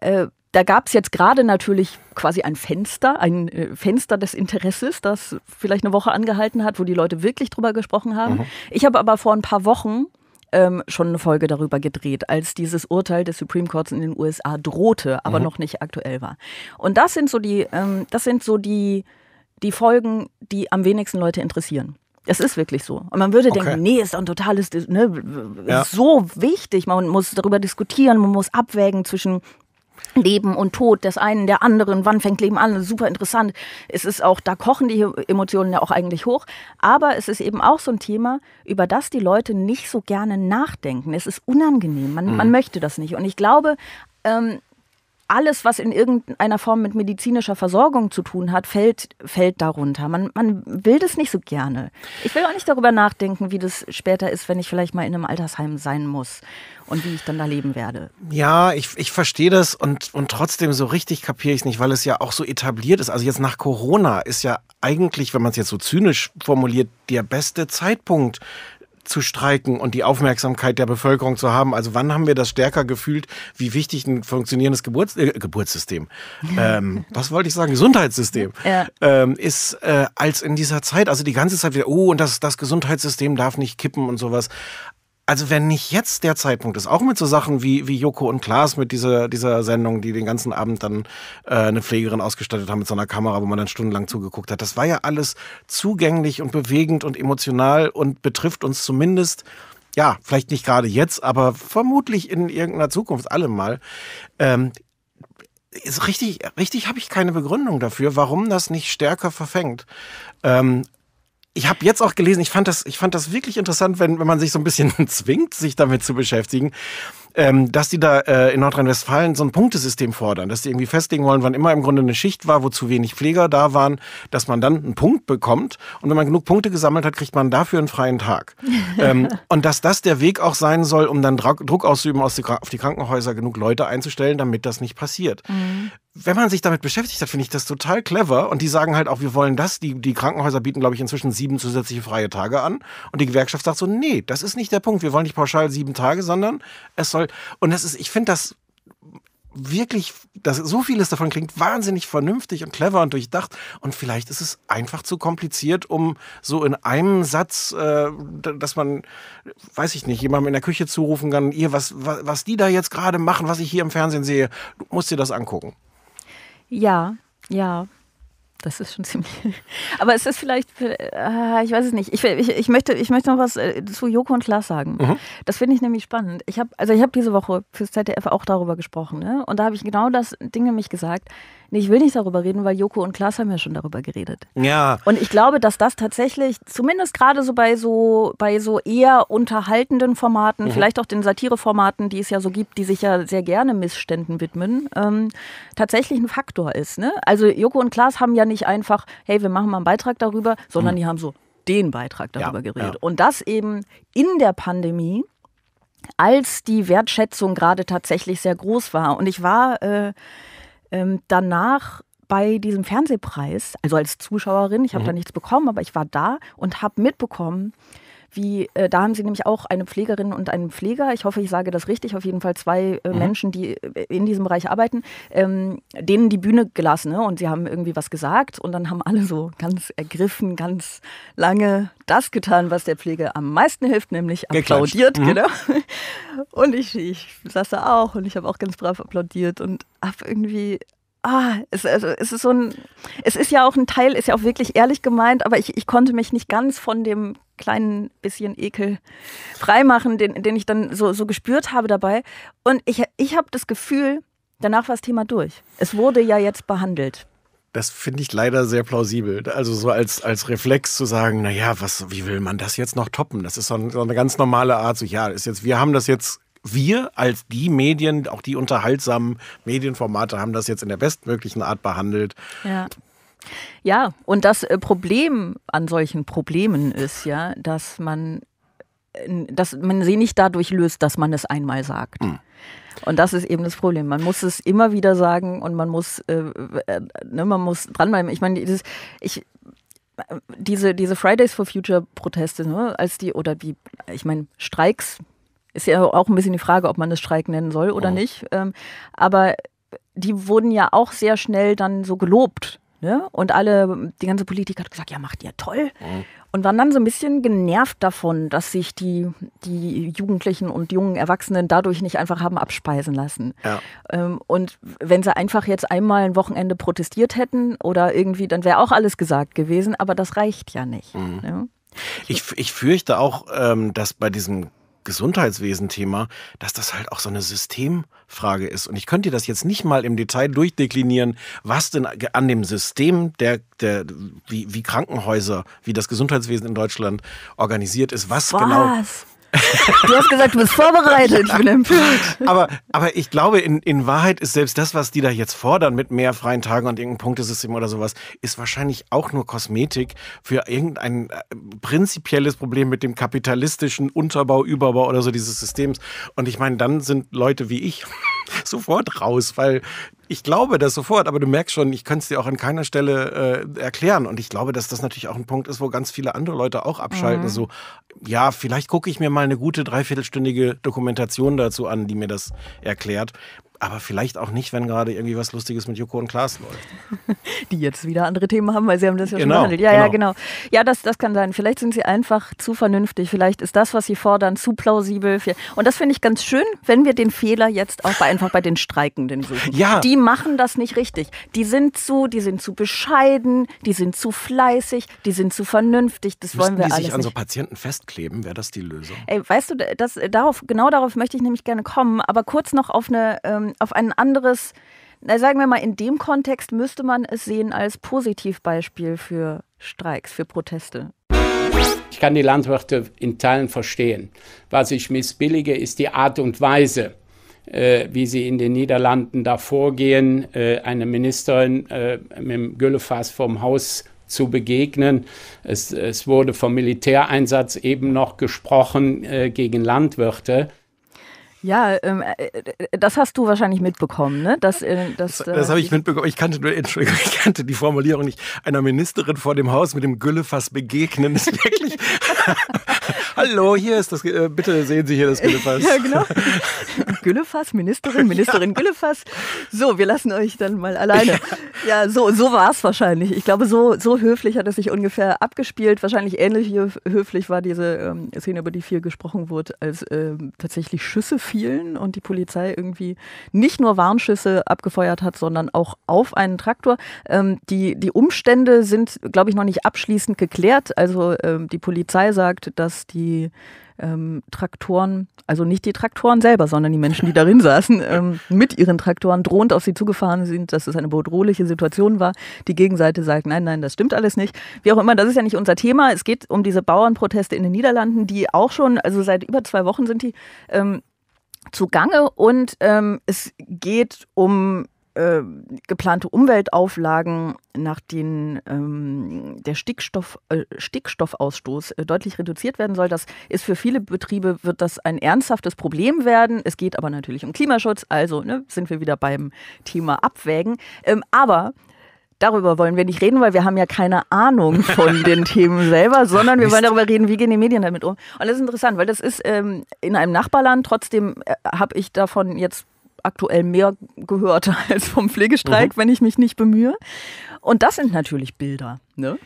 äh, da gab es jetzt gerade natürlich quasi ein Fenster, ein äh, Fenster des Interesses, das vielleicht eine Woche angehalten hat, wo die Leute wirklich drüber gesprochen haben. Mhm. Ich habe aber vor ein paar Wochen ähm, schon eine Folge darüber gedreht, als dieses Urteil des Supreme Courts in den USA drohte, aber mhm. noch nicht aktuell war. Und das sind so die, ähm, das sind so die, die Folgen, die am wenigsten Leute interessieren. Es ist wirklich so. Und man würde okay. denken, nee, ist ein totales, ne, ja. so wichtig. Man muss darüber diskutieren, man muss abwägen zwischen Leben und Tod des einen, der anderen, wann fängt Leben an, super interessant. Es ist auch, da kochen die Emotionen ja auch eigentlich hoch. Aber es ist eben auch so ein Thema, über das die Leute nicht so gerne nachdenken. Es ist unangenehm, man, mhm. man möchte das nicht. Und ich glaube, ähm, alles, was in irgendeiner Form mit medizinischer Versorgung zu tun hat, fällt, fällt darunter. Man, man will das nicht so gerne. Ich will auch nicht darüber nachdenken, wie das später ist, wenn ich vielleicht mal in einem Altersheim sein muss und wie ich dann da leben werde. Ja, ich, ich verstehe das und, und trotzdem so richtig kapiere ich es nicht, weil es ja auch so etabliert ist. Also jetzt nach Corona ist ja eigentlich, wenn man es jetzt so zynisch formuliert, der beste Zeitpunkt, zu streiken und die Aufmerksamkeit der Bevölkerung zu haben. Also wann haben wir das stärker gefühlt, wie wichtig ein funktionierendes Geburts äh, Geburtssystem, ähm, was wollte ich sagen, Gesundheitssystem ja. ähm, ist äh, als in dieser Zeit. Also die ganze Zeit wieder, oh, und das, das Gesundheitssystem darf nicht kippen und sowas also wenn nicht jetzt der Zeitpunkt ist, auch mit so Sachen wie, wie Joko und Klaas mit dieser, dieser Sendung, die den ganzen Abend dann äh, eine Pflegerin ausgestattet haben mit so einer Kamera, wo man dann stundenlang zugeguckt hat. Das war ja alles zugänglich und bewegend und emotional und betrifft uns zumindest ja, vielleicht nicht gerade jetzt, aber vermutlich in irgendeiner Zukunft allemal. Ähm, ist richtig, richtig habe ich keine Begründung dafür, warum das nicht stärker verfängt. Ähm, ich habe jetzt auch gelesen, ich fand das, ich fand das wirklich interessant, wenn, wenn man sich so ein bisschen zwingt, sich damit zu beschäftigen, ähm, dass die da äh, in Nordrhein-Westfalen so ein Punktesystem fordern, dass die irgendwie festlegen wollen, wann immer im Grunde eine Schicht war, wo zu wenig Pfleger da waren, dass man dann einen Punkt bekommt. Und wenn man genug Punkte gesammelt hat, kriegt man dafür einen freien Tag. ähm, und dass das der Weg auch sein soll, um dann Druck, Druck auszuüben, aus die, auf die Krankenhäuser genug Leute einzustellen, damit das nicht passiert. Mhm wenn man sich damit beschäftigt hat, finde ich das total clever. Und die sagen halt auch, wir wollen das. Die, die Krankenhäuser bieten, glaube ich, inzwischen sieben zusätzliche freie Tage an. Und die Gewerkschaft sagt so, nee, das ist nicht der Punkt. Wir wollen nicht pauschal sieben Tage, sondern es soll soll. Und das ist, ich finde das wirklich, dass so vieles davon klingt wahnsinnig vernünftig und clever und durchdacht. Und vielleicht ist es einfach zu kompliziert, um so in einem Satz, äh, dass man, weiß ich nicht, jemandem in der Küche zurufen kann, ihr, was, was, was die da jetzt gerade machen, was ich hier im Fernsehen sehe, du musst dir das angucken. Ja, ja das ist schon ziemlich. Aber es ist vielleicht, äh, ah, ich weiß es nicht. Ich, ich, ich, möchte, ich möchte noch was äh, zu Joko und Klaas sagen. Mhm. Das finde ich nämlich spannend. Ich habe also ich diese Woche fürs ZDF auch darüber gesprochen. Ne? Und da habe ich genau das Ding nämlich gesagt. Nee, ich will nicht darüber reden, weil Joko und Klaas haben ja schon darüber geredet. Ja. Und ich glaube, dass das tatsächlich, zumindest gerade so bei so, bei so eher unterhaltenden Formaten, mhm. vielleicht auch den Satireformaten, die es ja so gibt, die sich ja sehr gerne Missständen widmen, ähm, tatsächlich ein Faktor ist. Ne? Also Joko und Klaas haben ja nicht einfach, hey, wir machen mal einen Beitrag darüber, sondern mhm. die haben so den Beitrag darüber ja, geredet. Ja. Und das eben in der Pandemie als die Wertschätzung gerade tatsächlich sehr groß war. Und ich war äh, ähm, danach bei diesem Fernsehpreis, also als Zuschauerin, ich habe mhm. da nichts bekommen, aber ich war da und habe mitbekommen, wie, äh, da haben sie nämlich auch eine Pflegerin und einen Pfleger, ich hoffe, ich sage das richtig, auf jeden Fall zwei äh, mhm. Menschen, die äh, in diesem Bereich arbeiten, ähm, denen die Bühne gelassen ne? und sie haben irgendwie was gesagt und dann haben alle so ganz ergriffen, ganz lange das getan, was der Pflege am meisten hilft, nämlich applaudiert. Mhm. Genau. Und ich, ich saß da auch und ich habe auch ganz brav applaudiert und habe irgendwie ah, es, also, es ist so ein, es ist ja auch ein Teil, ist ja auch wirklich ehrlich gemeint, aber ich, ich konnte mich nicht ganz von dem kleinen bisschen Ekel freimachen, den, den ich dann so, so gespürt habe dabei. Und ich, ich habe das Gefühl, danach war das Thema durch. Es wurde ja jetzt behandelt. Das finde ich leider sehr plausibel. Also so als, als Reflex zu sagen, naja, was, wie will man das jetzt noch toppen? Das ist so, ein, so eine ganz normale Art, so ja, ist jetzt, wir haben das jetzt wir als die Medien, auch die unterhaltsamen Medienformate, haben das jetzt in der bestmöglichen Art behandelt. Ja. Ja, und das äh, Problem an solchen Problemen ist ja, dass man, äh, dass man sie nicht dadurch löst, dass man es einmal sagt. Mhm. Und das ist eben das Problem. Man muss es immer wieder sagen und man muss, äh, äh ne, man muss dranbleiben. Ich meine, dieses, ich, diese, diese Fridays for Future Proteste, ne, als die, oder die, ich meine, Streiks, ist ja auch ein bisschen die Frage, ob man das Streik nennen soll oder oh. nicht. Ähm, aber die wurden ja auch sehr schnell dann so gelobt Ne? Und alle, die ganze Politik hat gesagt, ja, macht ihr toll. Mhm. Und waren dann so ein bisschen genervt davon, dass sich die, die Jugendlichen und jungen Erwachsenen dadurch nicht einfach haben abspeisen lassen. Ja. Ähm, und wenn sie einfach jetzt einmal ein Wochenende protestiert hätten oder irgendwie, dann wäre auch alles gesagt gewesen, aber das reicht ja nicht. Mhm. Ne? Ich, ich fürchte auch, ähm, dass bei diesem Gesundheitswesen-Thema, dass das halt auch so eine Systemfrage ist. Und ich könnte dir das jetzt nicht mal im Detail durchdeklinieren, was denn an dem System der, der wie, wie Krankenhäuser, wie das Gesundheitswesen in Deutschland organisiert ist, was, genau was? genau Du hast gesagt, du bist vorbereitet. Ich bin empört. Aber, aber ich glaube, in, in Wahrheit ist selbst das, was die da jetzt fordern mit mehr freien Tagen und irgendeinem Punktesystem oder sowas, ist wahrscheinlich auch nur Kosmetik für irgendein äh, prinzipielles Problem mit dem kapitalistischen Unterbau, Überbau oder so dieses Systems. Und ich meine, dann sind Leute wie ich sofort raus, weil ich glaube das sofort, aber du merkst schon, ich kann es dir auch an keiner Stelle äh, erklären. Und ich glaube, dass das natürlich auch ein Punkt ist, wo ganz viele andere Leute auch abschalten. Mhm. So, also, ja, vielleicht gucke ich mir mal eine gute dreiviertelstündige Dokumentation dazu an, die mir das erklärt aber vielleicht auch nicht, wenn gerade irgendwie was Lustiges mit Joko und Klaas läuft. Die jetzt wieder andere Themen haben, weil sie haben das ja genau, schon behandelt. Ja, genau. ja, genau. Ja, das, das kann sein. Vielleicht sind sie einfach zu vernünftig. Vielleicht ist das, was sie fordern, zu plausibel. Und das finde ich ganz schön, wenn wir den Fehler jetzt auch bei, einfach bei den Streikenden suchen. Ja. Die machen das nicht richtig. Die sind zu, die sind zu bescheiden, die sind zu fleißig, die sind zu vernünftig. Das Müssten wollen wir die alles sich an so Patienten festkleben, wäre das die Lösung? Ey, weißt du, das, darauf, genau darauf möchte ich nämlich gerne kommen. Aber kurz noch auf eine... Ähm, ähm, auf ein anderes, na, sagen wir mal, in dem Kontext müsste man es sehen als Positivbeispiel für Streiks, für Proteste. Ich kann die Landwirte in Teilen verstehen. Was ich missbillige, ist die Art und Weise, äh, wie sie in den Niederlanden da vorgehen, äh, eine Ministerin äh, mit dem Güllefass vom Haus zu begegnen. Es, es, wurde vom Militäreinsatz eben noch gesprochen äh, gegen Landwirte. Ja, ähm, äh, äh, das hast du wahrscheinlich mitbekommen, ne? Dass, äh, dass, das, das habe ich äh, mitbekommen. Ich kannte, Entschuldigung, ich kannte die Formulierung nicht. Einer Ministerin vor dem Haus mit dem Güllefass begegnen ist wirklich. Hallo, hier ist das, äh, bitte sehen Sie hier das Güllefass. ja, genau. Güllefass, Ministerin, Ministerin ja. Güllefass. So, wir lassen euch dann mal alleine. Ja, so, so war es wahrscheinlich. Ich glaube, so, so höflich hat es sich ungefähr abgespielt. Wahrscheinlich ähnlich höflich war diese ähm, Szene, über die viel gesprochen wurde, als ähm, tatsächlich Schüsse fielen und die Polizei irgendwie nicht nur Warnschüsse abgefeuert hat, sondern auch auf einen Traktor. Ähm, die, die Umstände sind, glaube ich, noch nicht abschließend geklärt. Also ähm, die Polizei sagt, dass die die ähm, Traktoren, also nicht die Traktoren selber, sondern die Menschen, die darin saßen, ähm, mit ihren Traktoren drohend auf sie zugefahren sind, dass es eine bedrohliche Situation war. Die Gegenseite sagt, nein, nein, das stimmt alles nicht. Wie auch immer, das ist ja nicht unser Thema. Es geht um diese Bauernproteste in den Niederlanden, die auch schon, also seit über zwei Wochen sind die ähm, zugange und ähm, es geht um äh, geplante Umweltauflagen, nach denen ähm, der Stickstoff, äh, Stickstoffausstoß äh, deutlich reduziert werden soll. Das ist für viele Betriebe, wird das ein ernsthaftes Problem werden. Es geht aber natürlich um Klimaschutz, also ne, sind wir wieder beim Thema Abwägen. Ähm, aber Darüber wollen wir nicht reden, weil wir haben ja keine Ahnung von den Themen selber, sondern wir wollen darüber reden, wie gehen die Medien damit um. Und das ist interessant, weil das ist ähm, in einem Nachbarland, trotzdem äh, habe ich davon jetzt aktuell mehr gehört als vom Pflegestreik, mhm. wenn ich mich nicht bemühe. Und das sind natürlich Bilder. Ne?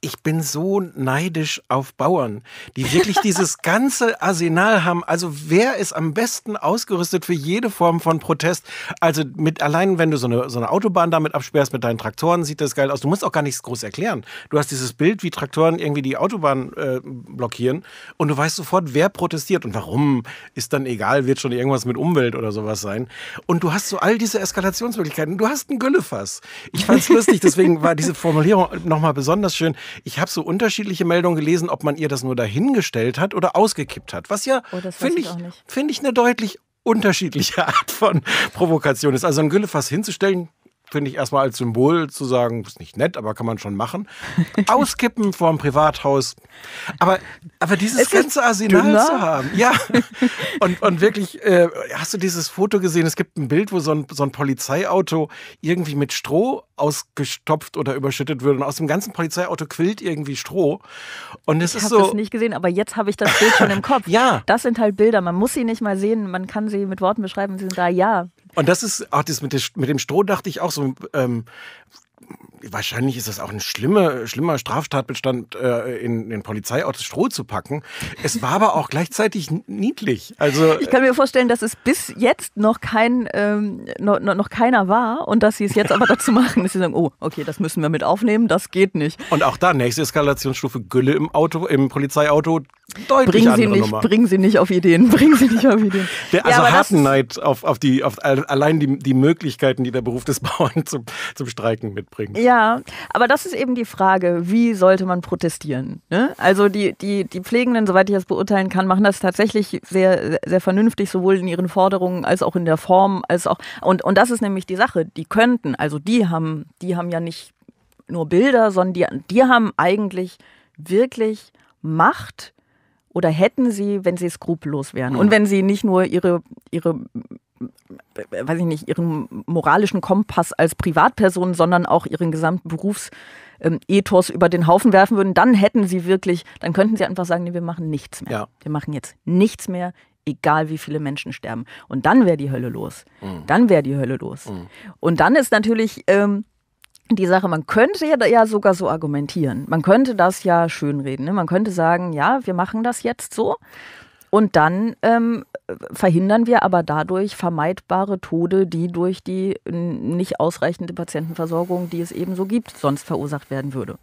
ich bin so neidisch auf Bauern, die wirklich dieses ganze Arsenal haben. Also wer ist am besten ausgerüstet für jede Form von Protest? Also mit allein, wenn du so eine, so eine Autobahn damit absperrst mit deinen Traktoren, sieht das geil aus. Du musst auch gar nichts groß erklären. Du hast dieses Bild, wie Traktoren irgendwie die Autobahn äh, blockieren und du weißt sofort, wer protestiert und warum. Ist dann egal, wird schon irgendwas mit Umwelt oder sowas sein. Und du hast so all diese Eskalationsmöglichkeiten. Du hast ein Güllefass. Ich fand's lustig, deswegen war diese Formulierung nochmal besonders schön. Ich habe so unterschiedliche Meldungen gelesen, ob man ihr das nur dahingestellt hat oder ausgekippt hat. Was ja, oh, finde ich, ich, find ich eine deutlich unterschiedliche Art von Provokation ist. Also ein Güllefass hinzustellen, finde ich erstmal als Symbol zu sagen, ist nicht nett, aber kann man schon machen. Auskippen vorm Privathaus. Aber, aber dieses es ganze Arsenal dünner. zu haben. Ja. Und, und wirklich, äh, hast du dieses Foto gesehen? Es gibt ein Bild, wo so ein, so ein Polizeiauto irgendwie mit Stroh ausgestopft oder überschüttet wird. Und aus dem ganzen Polizeiauto quillt irgendwie Stroh. Und es ich ist so. Ich habe das nicht gesehen, aber jetzt habe ich das Bild schon im Kopf. ja. Das sind halt Bilder. Man muss sie nicht mal sehen. Man kann sie mit Worten beschreiben. Sie sind da. Ja, und das ist, ach, das mit, dem Stroh dachte ich auch so, ähm, wahrscheinlich ist das auch ein schlimmer, schlimmer Straftatbestand, äh, in den Polizeiautos Stroh zu packen. Es war aber auch gleichzeitig niedlich. Also, ich kann mir vorstellen, dass es bis jetzt noch kein, ähm, noch, noch keiner war und dass sie es jetzt aber dazu machen, dass sie sagen, oh, okay, das müssen wir mit aufnehmen, das geht nicht. Und auch da, nächste Eskalationsstufe, Gülle im Auto, im Polizeiauto, deutlich bringen sie nicht, Nummer. Bringen sie nicht auf Ideen, bringen sie nicht auf Ideen. Der, also ja, Hartenneid auf, auf die, auf allein die, die Möglichkeiten, die der Beruf des Bauern zum, zum Streiken mitbringt. Ja, ja, aber das ist eben die Frage, wie sollte man protestieren? Ne? Also die, die, die Pflegenden, soweit ich das beurteilen kann, machen das tatsächlich sehr, sehr vernünftig, sowohl in ihren Forderungen als auch in der Form, als auch. Und, und das ist nämlich die Sache. Die könnten, also die haben, die haben ja nicht nur Bilder, sondern die, die haben eigentlich wirklich Macht oder hätten sie, wenn sie skrupellos wären. Und wenn sie nicht nur ihre, ihre weiß ich nicht, ihren moralischen Kompass als Privatperson, sondern auch ihren gesamten Berufsethos ähm, über den Haufen werfen würden, dann hätten sie wirklich, dann könnten sie einfach sagen, nee, wir machen nichts mehr. Ja. Wir machen jetzt nichts mehr, egal wie viele Menschen sterben. Und dann wäre die Hölle los. Mhm. Dann wäre die Hölle los. Mhm. Und dann ist natürlich ähm, die Sache, man könnte ja, ja sogar so argumentieren. Man könnte das ja schönreden. Ne? Man könnte sagen, ja, wir machen das jetzt so. Und dann ähm, verhindern wir aber dadurch vermeidbare Tode, die durch die nicht ausreichende Patientenversorgung, die es eben so gibt, sonst verursacht werden würde.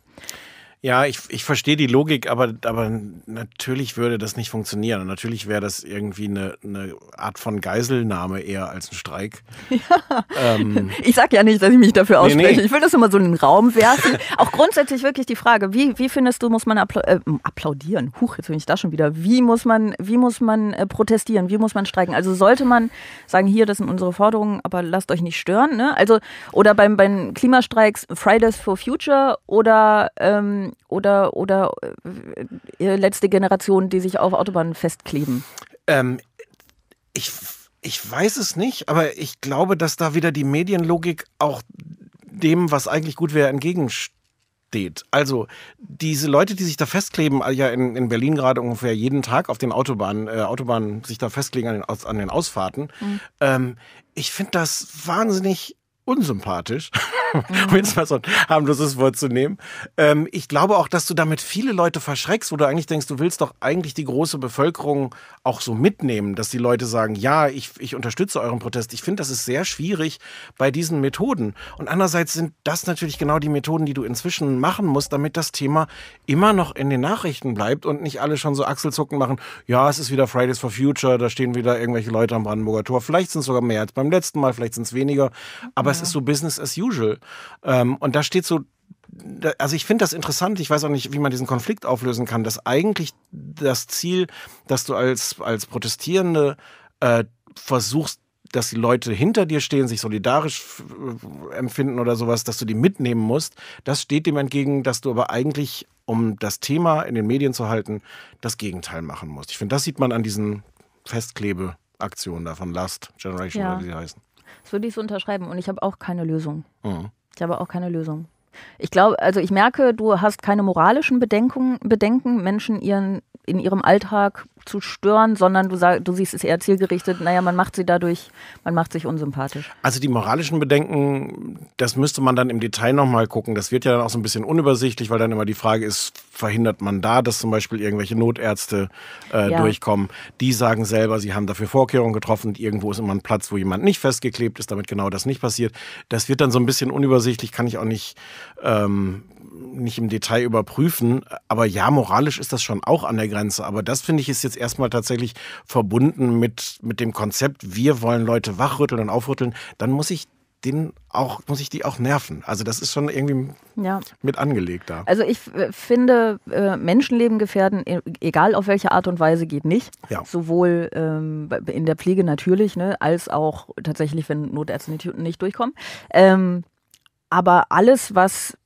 Ja, ich, ich verstehe die Logik, aber, aber natürlich würde das nicht funktionieren. Und natürlich wäre das irgendwie eine, eine Art von Geiselnahme eher als ein Streik. Ja. Ähm, ich sage ja nicht, dass ich mich dafür ausspreche. Nee, nee. Ich will das immer so in den Raum werfen. Auch grundsätzlich wirklich die Frage, wie, wie findest du, muss man appla äh, applaudieren? Huch, jetzt bin ich da schon wieder. Wie muss man, wie muss man äh, protestieren? Wie muss man streiken? Also sollte man sagen, hier, das sind unsere Forderungen, aber lasst euch nicht stören. Ne? Also, oder beim, beim Klimastreiks Fridays for Future oder ähm, oder, oder äh, äh, letzte Generation, die sich auf Autobahnen festkleben? Ähm, ich, ich weiß es nicht, aber ich glaube, dass da wieder die Medienlogik auch dem, was eigentlich gut wäre, entgegensteht. Also diese Leute, die sich da festkleben, äh, ja in, in Berlin gerade ungefähr jeden Tag auf den Autobahnen, äh, Autobahnen sich da festlegen an den, an den Ausfahrten. Mhm. Ähm, ich finde das wahnsinnig unsympathisch, um mhm. jetzt mal so ein harmloses Wort zu nehmen. Ähm, ich glaube auch, dass du damit viele Leute verschreckst, wo du eigentlich denkst, du willst doch eigentlich die große Bevölkerung auch so mitnehmen, dass die Leute sagen, ja, ich, ich unterstütze euren Protest. Ich finde, das ist sehr schwierig bei diesen Methoden. Und andererseits sind das natürlich genau die Methoden, die du inzwischen machen musst, damit das Thema immer noch in den Nachrichten bleibt und nicht alle schon so Achselzucken machen, ja, es ist wieder Fridays for Future, da stehen wieder irgendwelche Leute am Brandenburger Tor. Vielleicht sind es sogar mehr als beim letzten Mal, vielleicht sind es weniger. Aber das ist so Business as usual. Ähm, und da steht so also ich finde das interessant, ich weiß auch nicht, wie man diesen Konflikt auflösen kann, dass eigentlich das Ziel, dass du als, als Protestierende äh, versuchst, dass die Leute hinter dir stehen, sich solidarisch äh, empfinden oder sowas, dass du die mitnehmen musst, das steht dem entgegen, dass du aber eigentlich, um das Thema in den Medien zu halten, das Gegenteil machen musst. Ich finde, das sieht man an diesen Festklebeaktionen da von Last Generation, ja. oder wie sie heißen. Das würde ich so unterschreiben. Und ich habe auch keine Lösung. Mhm. Ich habe auch keine Lösung. Ich glaube, also ich merke, du hast keine moralischen Bedenken, Bedenken Menschen ihren, in ihrem Alltag zu stören, sondern du, sag, du siehst es eher zielgerichtet, naja, man macht sie dadurch, man macht sich unsympathisch. Also die moralischen Bedenken, das müsste man dann im Detail nochmal gucken. Das wird ja dann auch so ein bisschen unübersichtlich, weil dann immer die Frage ist, verhindert man da, dass zum Beispiel irgendwelche Notärzte äh, ja. durchkommen. Die sagen selber, sie haben dafür Vorkehrungen getroffen. irgendwo ist immer ein Platz, wo jemand nicht festgeklebt ist, damit genau das nicht passiert. Das wird dann so ein bisschen unübersichtlich, kann ich auch nicht ähm, nicht im Detail überprüfen. Aber ja, moralisch ist das schon auch an der Grenze. Aber das finde ich ist jetzt erstmal tatsächlich verbunden mit, mit dem Konzept, wir wollen Leute wachrütteln und aufrütteln. Dann muss ich den auch, muss ich die auch nerven. Also das ist schon irgendwie ja. mit angelegt da. Also ich äh, finde, äh, Menschenleben gefährden, e, egal auf welche Art und Weise, geht nicht. Ja. Sowohl ähm, in der Pflege natürlich, ne, als auch tatsächlich, wenn Notärzte nicht, nicht durchkommen. Ähm, aber alles, was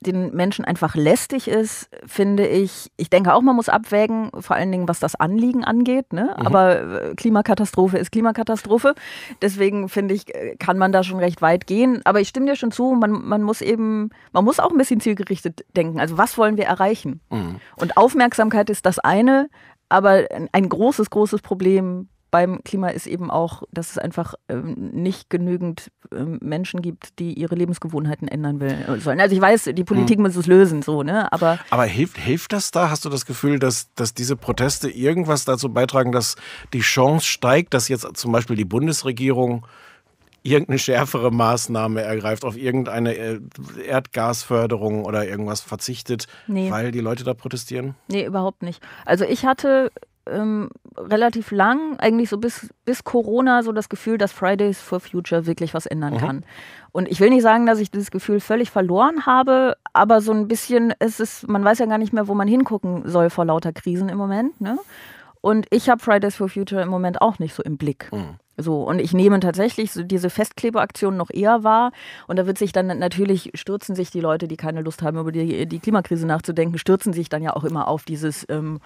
den Menschen einfach lästig ist, finde ich, ich denke auch, man muss abwägen, vor allen Dingen was das Anliegen angeht. Ne? Mhm. Aber äh, Klimakatastrophe ist Klimakatastrophe. Deswegen finde ich, äh, kann man da schon recht weit gehen. Aber ich stimme dir schon zu, man, man muss eben, man muss auch ein bisschen zielgerichtet denken. Also was wollen wir erreichen? Mhm. Und Aufmerksamkeit ist das eine, aber ein großes, großes Problem beim Klima ist eben auch, dass es einfach ähm, nicht genügend ähm, Menschen gibt, die ihre Lebensgewohnheiten ändern will, äh, sollen. Also ich weiß, die Politik mhm. muss es lösen, so, ne? Aber, Aber hilft, hilft das da? Hast du das Gefühl, dass, dass diese Proteste irgendwas dazu beitragen, dass die Chance steigt, dass jetzt zum Beispiel die Bundesregierung irgendeine schärfere Maßnahme ergreift, auf irgendeine äh, Erdgasförderung oder irgendwas verzichtet, nee. weil die Leute da protestieren? Nee, überhaupt nicht. Also ich hatte ähm, relativ lang, eigentlich so bis, bis Corona, so das Gefühl, dass Fridays for Future wirklich was ändern mhm. kann. Und ich will nicht sagen, dass ich dieses Gefühl völlig verloren habe, aber so ein bisschen, es ist, man weiß ja gar nicht mehr, wo man hingucken soll vor lauter Krisen im Moment. Ne? Und ich habe Fridays for Future im Moment auch nicht so im Blick. Mhm. So, und ich nehme tatsächlich so diese Festklebeaktion noch eher wahr. Und da wird sich dann natürlich, stürzen sich die Leute, die keine Lust haben, über die, die Klimakrise nachzudenken, stürzen sich dann ja auch immer auf dieses ähm,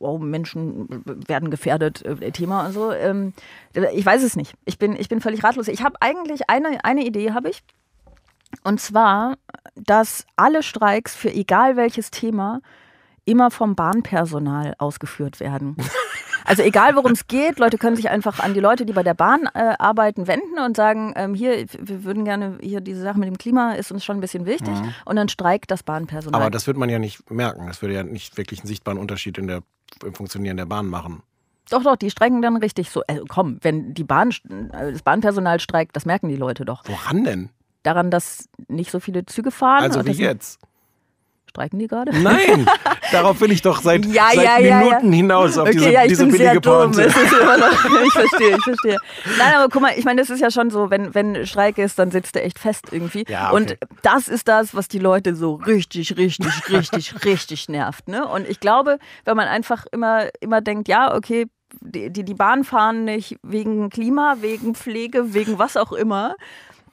oh, Menschen werden gefährdet, äh, Thema und so. Also, ähm, ich weiß es nicht. Ich bin, ich bin völlig ratlos. Ich habe eigentlich eine, eine Idee, habe ich. Und zwar, dass alle Streiks für egal welches Thema immer vom Bahnpersonal ausgeführt werden. Also egal worum es geht, Leute können sich einfach an die Leute, die bei der Bahn äh, arbeiten, wenden und sagen, ähm, hier, wir würden gerne, hier diese Sache mit dem Klima ist uns schon ein bisschen wichtig. Mhm. Und dann streikt das Bahnpersonal. Aber das wird man ja nicht merken. Das würde ja nicht wirklich einen sichtbaren Unterschied in der im Funktionieren der Bahn machen. Doch, doch, die streiken dann richtig so. Also komm, wenn die Bahn, das Bahnpersonal streikt, das merken die Leute doch. Woran denn? Daran, dass nicht so viele Züge fahren. Also wie jetzt? Streiken die gerade? Nein! Darauf will ich doch seit, ja, seit ja, Minuten ja, hinaus auf okay, diese, ja, ich diese bin billige sehr Pointe. Dumm. Noch, ich verstehe, ich verstehe. Nein, aber guck mal, ich meine, das ist ja schon so, wenn, wenn Streik ist, dann sitzt er echt fest irgendwie. Okay. Und das ist das, was die Leute so richtig, richtig, richtig, richtig nervt. Ne? Und ich glaube, wenn man einfach immer, immer denkt, ja, okay, die, die, die Bahn fahren nicht wegen Klima, wegen Pflege, wegen was auch immer,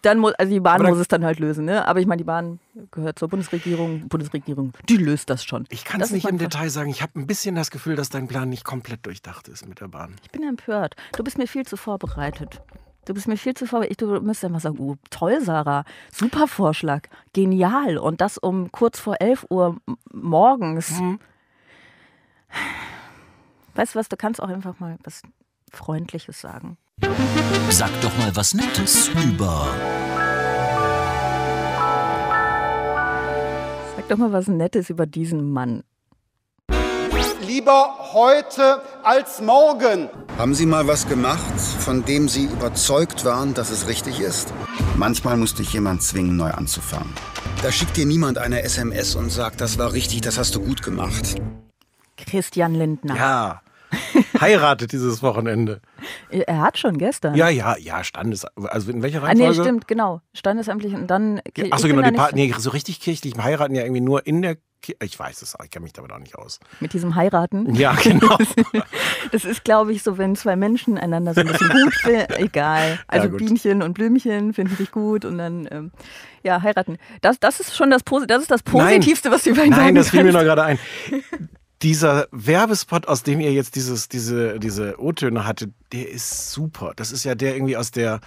dann muss, also die Bahn muss es dann halt lösen, ne? Aber ich meine, die Bahn gehört zur Bundesregierung. Die Bundesregierung, die löst das schon. Ich kann es nicht im Detail sagen. Ich habe ein bisschen das Gefühl, dass dein Plan nicht komplett durchdacht ist mit der Bahn. Ich bin empört. Du bist mir viel zu vorbereitet. Du bist mir viel zu vorbereitet. Du müsstest einfach sagen, oh, toll, Sarah, super Vorschlag, genial. Und das um kurz vor 11 Uhr morgens. Mhm. Weißt du was, du kannst auch einfach mal was Freundliches sagen. Sag doch mal was Nettes über. Sag doch mal was Nettes über diesen Mann. Lieber heute als morgen. Haben Sie mal was gemacht, von dem Sie überzeugt waren, dass es richtig ist? Manchmal musste ich jemand zwingen, neu anzufangen. Da schickt dir niemand eine SMS und sagt, das war richtig, das hast du gut gemacht. Christian Lindner. Ja. Heiratet dieses Wochenende. Äh, er hat schon gestern. Ja, ja, ja, Standes. Also in welcher Reihenfolge? Ah, nee, stimmt, genau. Standesamtlich und dann. Ja, Achso, genau. Die nee, so richtig kirchlich heiraten ja irgendwie nur in der ich weiß es, ich kenne mich damit auch nicht aus. Mit diesem Heiraten? Ja, genau. Das ist, glaube ich, so, wenn zwei Menschen einander so ein bisschen gut finden. Egal. Also ja, Bienchen und Blümchen finden sich gut und dann, ähm, ja, heiraten. Das, das ist schon das, das, ist das Positivste, Nein. was du über ihn Nein, das fiel mir noch gerade ein dieser Werbespot, aus dem ihr jetzt dieses, diese, diese O-Töne hattet, der ist super. Das ist ja der irgendwie aus der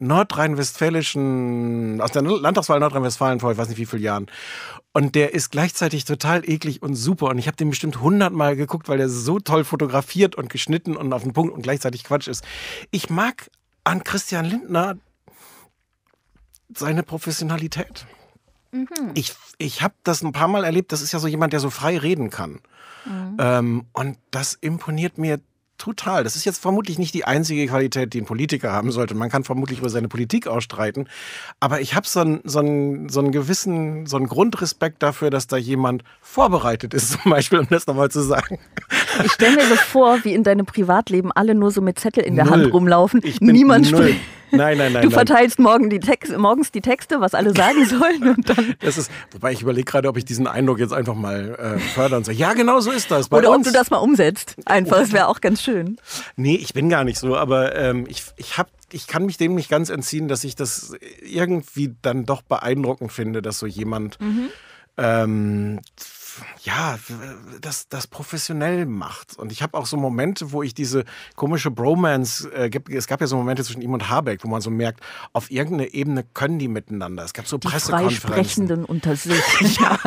nordrhein-westfälischen, aus der Landtagswahl Nordrhein-Westfalen vor ich weiß nicht wie vielen Jahren. Und der ist gleichzeitig total eklig und super. Und ich habe den bestimmt hundertmal geguckt, weil der so toll fotografiert und geschnitten und auf den Punkt und gleichzeitig Quatsch ist. Ich mag an Christian Lindner seine Professionalität. Mhm. Ich, ich habe das ein paar Mal erlebt, das ist ja so jemand, der so frei reden kann. Mhm. Ähm, und das imponiert mir Total. Das ist jetzt vermutlich nicht die einzige Qualität, die ein Politiker haben sollte. Man kann vermutlich über seine Politik auch streiten. Aber ich habe so einen, so, so einen gewissen, so einen Grundrespekt dafür, dass da jemand vorbereitet ist, zum Beispiel, um das nochmal zu sagen. Ich stelle mir so vor, wie in deinem Privatleben alle nur so mit Zettel in der null. Hand rumlaufen. Niemand spricht. Nein, nein, nein. Du verteilst morgen die Text, morgens die Texte, was alle sagen sollen und dann. Das ist, wobei ich überlege gerade, ob ich diesen Eindruck jetzt einfach mal äh, fördern soll. Ja, genau so ist das. Oder uns. ob du das mal umsetzt. Einfach, es wäre auch ganz schön schön. Nee, ich bin gar nicht so, aber ähm, ich, ich habe ich kann mich dem nicht ganz entziehen, dass ich das irgendwie dann doch beeindruckend finde, dass so jemand mhm. ähm, ja, das, das professionell macht. Und ich habe auch so Momente, wo ich diese komische Bromance, äh, es gab ja so Momente zwischen ihm und Habeck, wo man so merkt, auf irgendeiner Ebene können die miteinander. Es gab so die Pressekonferenzen. Sprechenden unter sich. ja.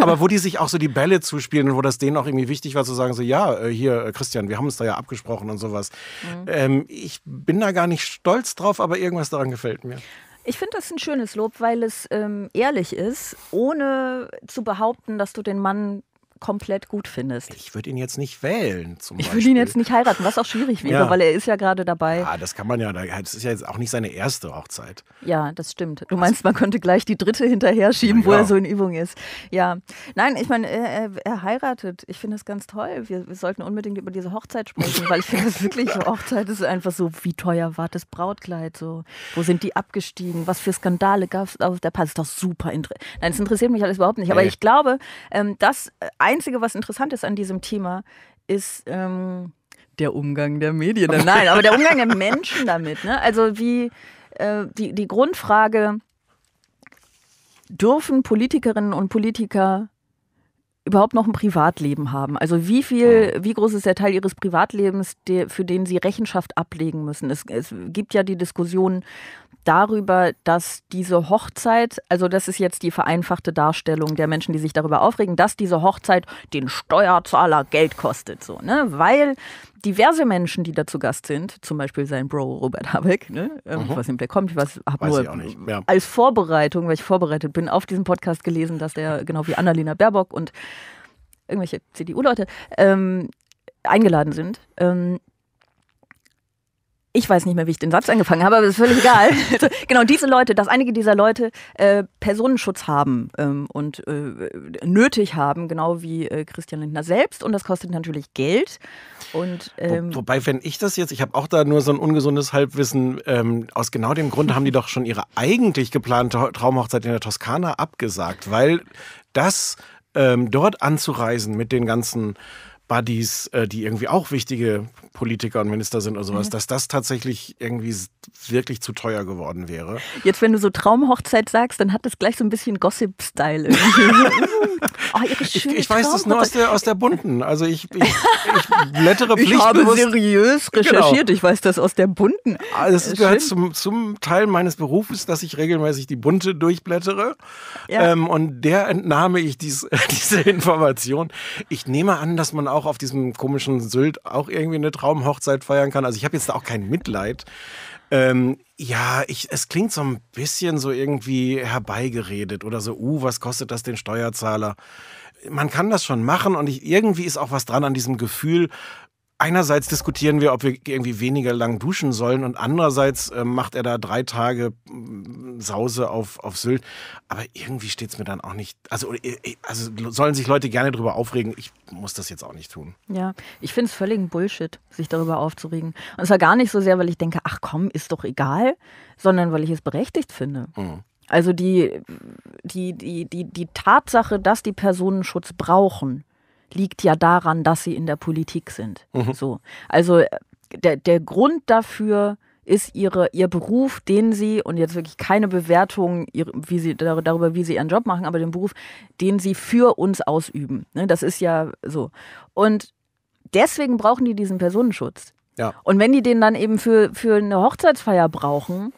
Aber wo die sich auch so die Bälle zuspielen und wo das denen auch irgendwie wichtig war zu sagen, so ja, äh, hier äh, Christian, wir haben uns da ja abgesprochen und sowas. Mhm. Ähm, ich bin da gar nicht stolz drauf, aber irgendwas daran gefällt mir. Ich finde das ein schönes Lob, weil es ähm, ehrlich ist, ohne zu behaupten, dass du den Mann komplett gut findest. Ich würde ihn jetzt nicht wählen. ich würde ihn jetzt nicht heiraten, was auch schwierig wäre, ja. weil er ist ja gerade dabei. Ja, das kann man ja. Das ist ja jetzt auch nicht seine erste Hochzeit. Ja, das stimmt. Du also meinst, man könnte gleich die dritte hinterher schieben, ja. wo er so in Übung ist. Ja. Nein, ich meine, er, er, heiratet. Ich finde das ganz toll. Wir, wir, sollten unbedingt über diese Hochzeit sprechen, weil ich finde das wirklich, Hochzeit ist einfach so, wie teuer war das Brautkleid? So, wo sind die abgestiegen? Was für Skandale gab es? Oh, der Pass ist doch super interessant. Nein, es interessiert mich alles überhaupt nicht. Aber ich glaube, ähm, dass ein äh, Einzige, was interessant ist an diesem Thema, ist ähm, der Umgang der Medien. Nein, aber der Umgang der Menschen damit. Ne? Also wie äh, die, die Grundfrage, dürfen Politikerinnen und Politiker überhaupt noch ein Privatleben haben? Also wie viel, wie groß ist der Teil ihres Privatlebens, der, für den sie Rechenschaft ablegen müssen? Es, es, gibt ja die Diskussion, darüber, dass diese Hochzeit, also das ist jetzt die vereinfachte Darstellung der Menschen, die sich darüber aufregen, dass diese Hochzeit den Steuerzahler Geld kostet, so, ne? Weil diverse Menschen, die da zu Gast sind, zum Beispiel sein Bro Robert Habeck, ne? Ähm, mhm. Ich weiß nicht, ob der kommt, ich weiß, hab weiß nur ich auch nicht. Ja. als Vorbereitung, weil ich vorbereitet bin, auf diesen Podcast gelesen, dass der genau wie Annalena Baerbock und irgendwelche CDU-Leute ähm, eingeladen sind. Ähm, ich weiß nicht mehr, wie ich den Satz angefangen habe, aber ist völlig egal. genau, diese Leute, dass einige dieser Leute äh, Personenschutz haben ähm, und äh, nötig haben, genau wie äh, Christian Lindner selbst. Und das kostet natürlich Geld. Und, ähm, Wo, wobei, wenn ich das jetzt, ich habe auch da nur so ein ungesundes Halbwissen, ähm, aus genau dem Grund haben die doch schon ihre eigentlich geplante Traumhochzeit in der Toskana abgesagt, weil das ähm, dort anzureisen mit den ganzen Buddies, äh, die irgendwie auch wichtige Politiker und Minister sind oder sowas, mhm. dass das tatsächlich irgendwie wirklich zu teuer geworden wäre. Jetzt, wenn du so Traumhochzeit sagst, dann hat das gleich so ein bisschen Gossip-Style irgendwie. oh, ihre schöne ich, ich weiß das nur aus der, aus der bunten. Also ich, ich, ich blättere Ich habe seriös genau. recherchiert, genau. ich weiß das aus der bunten. Also das äh, gehört zum, zum Teil meines Berufes, dass ich regelmäßig die bunte durchblättere. Ja. Ähm, und der entnahme ich dies, diese Information. Ich nehme an, dass man auch auch auf diesem komischen Sylt auch irgendwie eine Traumhochzeit feiern kann. Also ich habe jetzt da auch kein Mitleid. Ähm, ja, ich, es klingt so ein bisschen so irgendwie herbeigeredet oder so, uh, was kostet das den Steuerzahler? Man kann das schon machen und ich, irgendwie ist auch was dran an diesem Gefühl, einerseits diskutieren wir, ob wir irgendwie weniger lang duschen sollen und andererseits äh, macht er da drei Tage mm, Sause auf, auf Sylt. Aber irgendwie steht es mir dann auch nicht. Also, äh, äh, also sollen sich Leute gerne darüber aufregen. Ich muss das jetzt auch nicht tun. Ja, ich finde es völligen Bullshit, sich darüber aufzuregen. Und zwar gar nicht so sehr, weil ich denke, ach komm, ist doch egal, sondern weil ich es berechtigt finde. Mhm. Also die, die, die, die, die Tatsache, dass die Personen Schutz brauchen, liegt ja daran, dass sie in der Politik sind. Mhm. So. Also äh, der, der Grund dafür ist ihre, ihr Beruf, den sie, und jetzt wirklich keine Bewertung wie sie, darüber, wie sie ihren Job machen, aber den Beruf, den sie für uns ausüben. Ne, das ist ja so. Und deswegen brauchen die diesen Personenschutz. Ja. Und wenn die den dann eben für, für eine Hochzeitsfeier brauchen,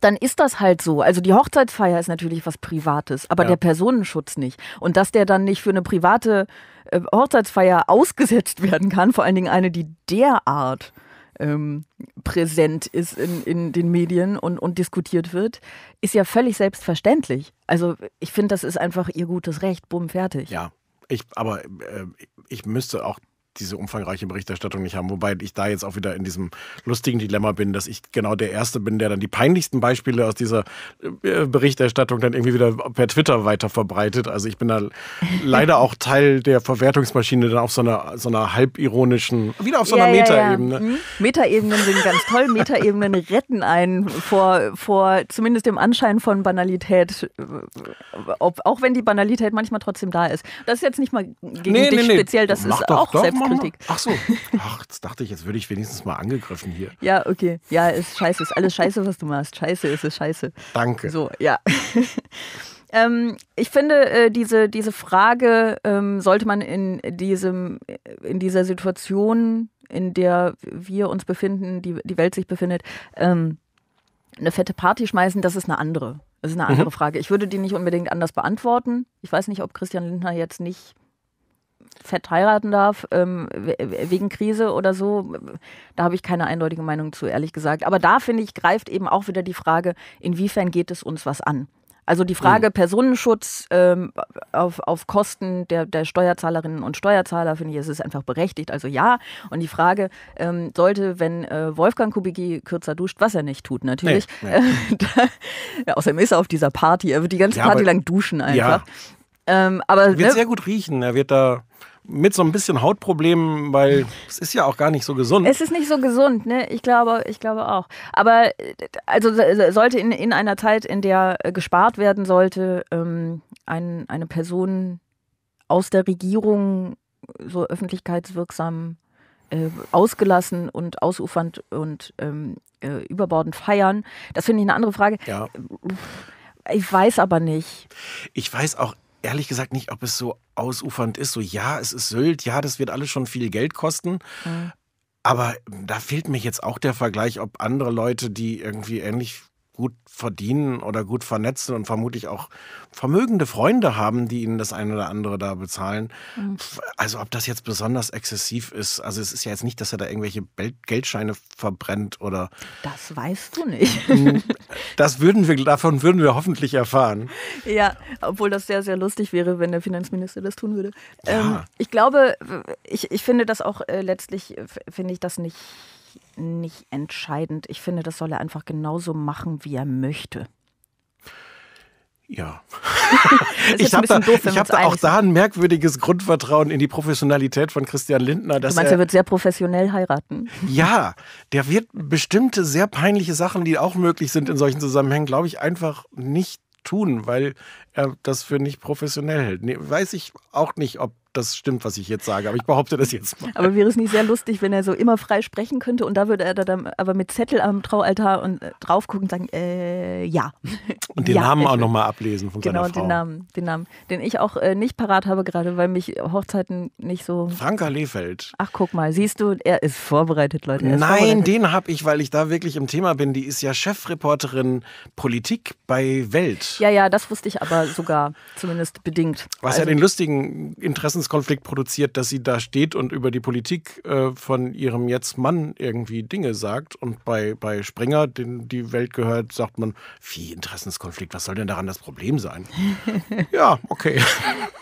dann ist das halt so. Also die Hochzeitsfeier ist natürlich was Privates, aber ja. der Personenschutz nicht. Und dass der dann nicht für eine private äh, Hochzeitsfeier ausgesetzt werden kann, vor allen Dingen eine, die derart ähm, präsent ist in, in den Medien und, und diskutiert wird, ist ja völlig selbstverständlich. Also ich finde, das ist einfach ihr gutes Recht, bumm, fertig. Ja, ich, aber äh, ich müsste auch diese umfangreiche Berichterstattung nicht haben. Wobei ich da jetzt auch wieder in diesem lustigen Dilemma bin, dass ich genau der Erste bin, der dann die peinlichsten Beispiele aus dieser äh, Berichterstattung dann irgendwie wieder per Twitter weiter verbreitet. Also ich bin da leider auch Teil der Verwertungsmaschine dann auf so einer, so einer halbironischen, wieder auf so einer ja, Metaebene. Ja, ja. Hm? Metaebenen sind ganz toll. Metaebenen retten einen vor, vor zumindest dem Anschein von Banalität, äh, ob, auch wenn die Banalität manchmal trotzdem da ist. Das ist jetzt nicht mal gegen nee, dich nee, speziell, das Mach ist auch doch, selbstverständlich. Genau. Kritik. Ach so. Ach, jetzt dachte ich, jetzt würde ich wenigstens mal angegriffen hier. Ja, okay. Ja, ist scheiße. Ist alles scheiße, was du machst. Scheiße ist es scheiße. Danke. So, ja. Ähm, ich finde, äh, diese, diese Frage ähm, sollte man in, diesem, in dieser Situation, in der wir uns befinden, die, die Welt sich befindet, ähm, eine fette Party schmeißen, das ist eine andere. Das ist eine mhm. andere mhm. Frage. Ich würde die nicht unbedingt anders beantworten. Ich weiß nicht, ob Christian Lindner jetzt nicht fett heiraten darf, ähm, wegen Krise oder so. Da habe ich keine eindeutige Meinung zu, ehrlich gesagt. Aber da finde ich, greift eben auch wieder die Frage, inwiefern geht es uns was an? Also die Frage mhm. Personenschutz ähm, auf, auf Kosten der, der Steuerzahlerinnen und Steuerzahler, finde ich, es ist einfach berechtigt. Also ja. Und die Frage ähm, sollte, wenn äh, Wolfgang Kubicki kürzer duscht, was er nicht tut, natürlich. Nee, nee. Äh, da, ja, außerdem ist er auf dieser Party, er wird die ganze ja, Party aber, lang duschen einfach. Ja, ähm, aber, wird ne? sehr gut riechen. Er wird da mit so ein bisschen Hautproblemen, weil es ist ja auch gar nicht so gesund. Es ist nicht so gesund, ne? Ich glaube, ich glaube auch. Aber äh, also sollte in, in einer Zeit, in der äh, gespart werden sollte, ähm, ein, eine Person aus der Regierung so öffentlichkeitswirksam äh, ausgelassen und ausufernd und ähm, äh, überbordend feiern, das finde ich eine andere Frage. Ja. Äh, ich weiß aber nicht. Ich weiß auch ehrlich gesagt nicht, ob es so ausufernd ist. So, ja, es ist Sylt, ja, das wird alles schon viel Geld kosten. Mhm. Aber da fehlt mir jetzt auch der Vergleich, ob andere Leute, die irgendwie ähnlich gut verdienen oder gut vernetzen und vermutlich auch vermögende Freunde haben, die ihnen das ein oder andere da bezahlen. Mhm. Also ob das jetzt besonders exzessiv ist, also es ist ja jetzt nicht, dass er da irgendwelche Geldscheine verbrennt oder... Das weißt du nicht. das würden wir, davon würden wir hoffentlich erfahren. Ja, obwohl das sehr, sehr lustig wäre, wenn der Finanzminister das tun würde. Ja. Ähm, ich glaube, ich, ich finde das auch äh, letztlich, äh, finde ich das nicht nicht entscheidend. Ich finde, das soll er einfach genauso machen, wie er möchte. Ja. ich habe da, doof, ich hab da auch da ein merkwürdiges Grundvertrauen in die Professionalität von Christian Lindner. Dass du meinst, er, er, wird sehr professionell heiraten? Ja, der wird bestimmte sehr peinliche Sachen, die auch möglich sind in solchen Zusammenhängen, glaube ich, einfach nicht tun, weil er das für nicht professionell hält. Nee, weiß ich auch nicht, ob das stimmt, was ich jetzt sage, aber ich behaupte das jetzt mal. Aber wäre es nicht sehr lustig, wenn er so immer frei sprechen könnte und da würde er dann aber mit Zettel am Traualtar und äh, drauf gucken und sagen, äh, ja. Und den ja, Namen auch nochmal ablesen von genau, seiner Frau. Genau, den Namen, den Namen, den ich auch äh, nicht parat habe gerade, weil mich Hochzeiten nicht so... Franka Lefeld. Ach, guck mal, siehst du, er ist vorbereitet, Leute. Nein, vorbereitet. den habe ich, weil ich da wirklich im Thema bin. Die ist ja Chefreporterin Politik bei Welt. Ja, ja, das wusste ich aber sogar, zumindest bedingt. Was also, ja den lustigen Interessens Interessenskonflikt produziert, dass sie da steht und über die Politik äh, von ihrem jetzt Mann irgendwie Dinge sagt. Und bei, bei Springer, den die Welt gehört, sagt man, wie Interessenskonflikt, was soll denn daran das Problem sein? ja, okay.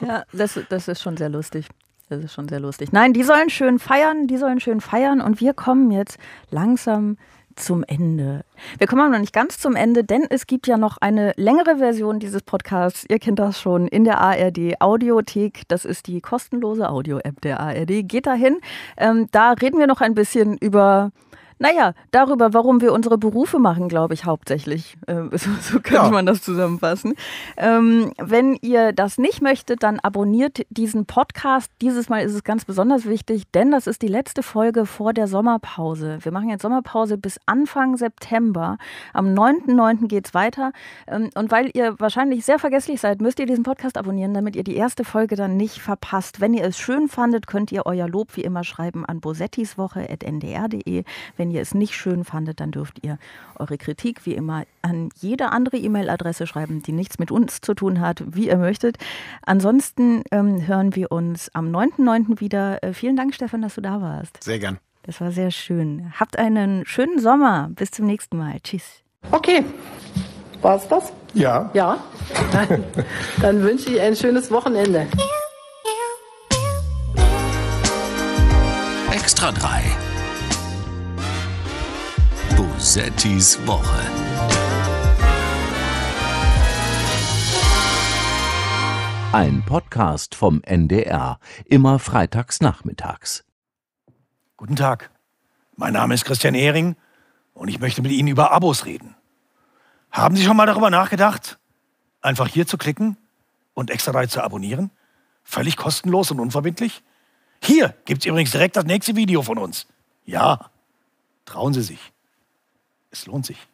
Ja, das, das ist schon sehr lustig. Das ist schon sehr lustig. Nein, die sollen schön feiern, die sollen schön feiern und wir kommen jetzt langsam zum Ende. Wir kommen aber noch nicht ganz zum Ende, denn es gibt ja noch eine längere Version dieses Podcasts. Ihr kennt das schon in der ARD Audiothek. Das ist die kostenlose Audio-App der ARD. Geht dahin. Ähm, da reden wir noch ein bisschen über naja, darüber, warum wir unsere Berufe machen, glaube ich, hauptsächlich. Äh, so, so könnte ja. man das zusammenfassen. Ähm, wenn ihr das nicht möchtet, dann abonniert diesen Podcast. Dieses Mal ist es ganz besonders wichtig, denn das ist die letzte Folge vor der Sommerpause. Wir machen jetzt Sommerpause bis Anfang September. Am 9.9. geht es weiter. Ähm, und weil ihr wahrscheinlich sehr vergesslich seid, müsst ihr diesen Podcast abonnieren, damit ihr die erste Folge dann nicht verpasst. Wenn ihr es schön fandet, könnt ihr euer Lob wie immer schreiben an bosettiswoche.ndr.de. Wenn wenn ihr es nicht schön fandet, dann dürft ihr eure Kritik wie immer an jede andere E-Mail-Adresse schreiben, die nichts mit uns zu tun hat, wie ihr möchtet. Ansonsten ähm, hören wir uns am 9.9. wieder. Äh, vielen Dank, Stefan, dass du da warst. Sehr gern. Das war sehr schön. Habt einen schönen Sommer. Bis zum nächsten Mal. Tschüss. Okay. War es das? Ja. Ja. Dann, wünsche ich ein schönes Wochenende. Extra 3 Settis Woche. Ein Podcast vom NDR, immer freitags nachmittags. Guten Tag, mein Name ist Christian Ehring und ich möchte mit Ihnen über Abos reden. Haben Sie schon mal darüber nachgedacht, einfach hier zu klicken und extra drei zu abonnieren? Völlig kostenlos und unverbindlich? Hier gibt es übrigens direkt das nächste Video von uns. Ja, trauen Sie sich. Es lohnt sich.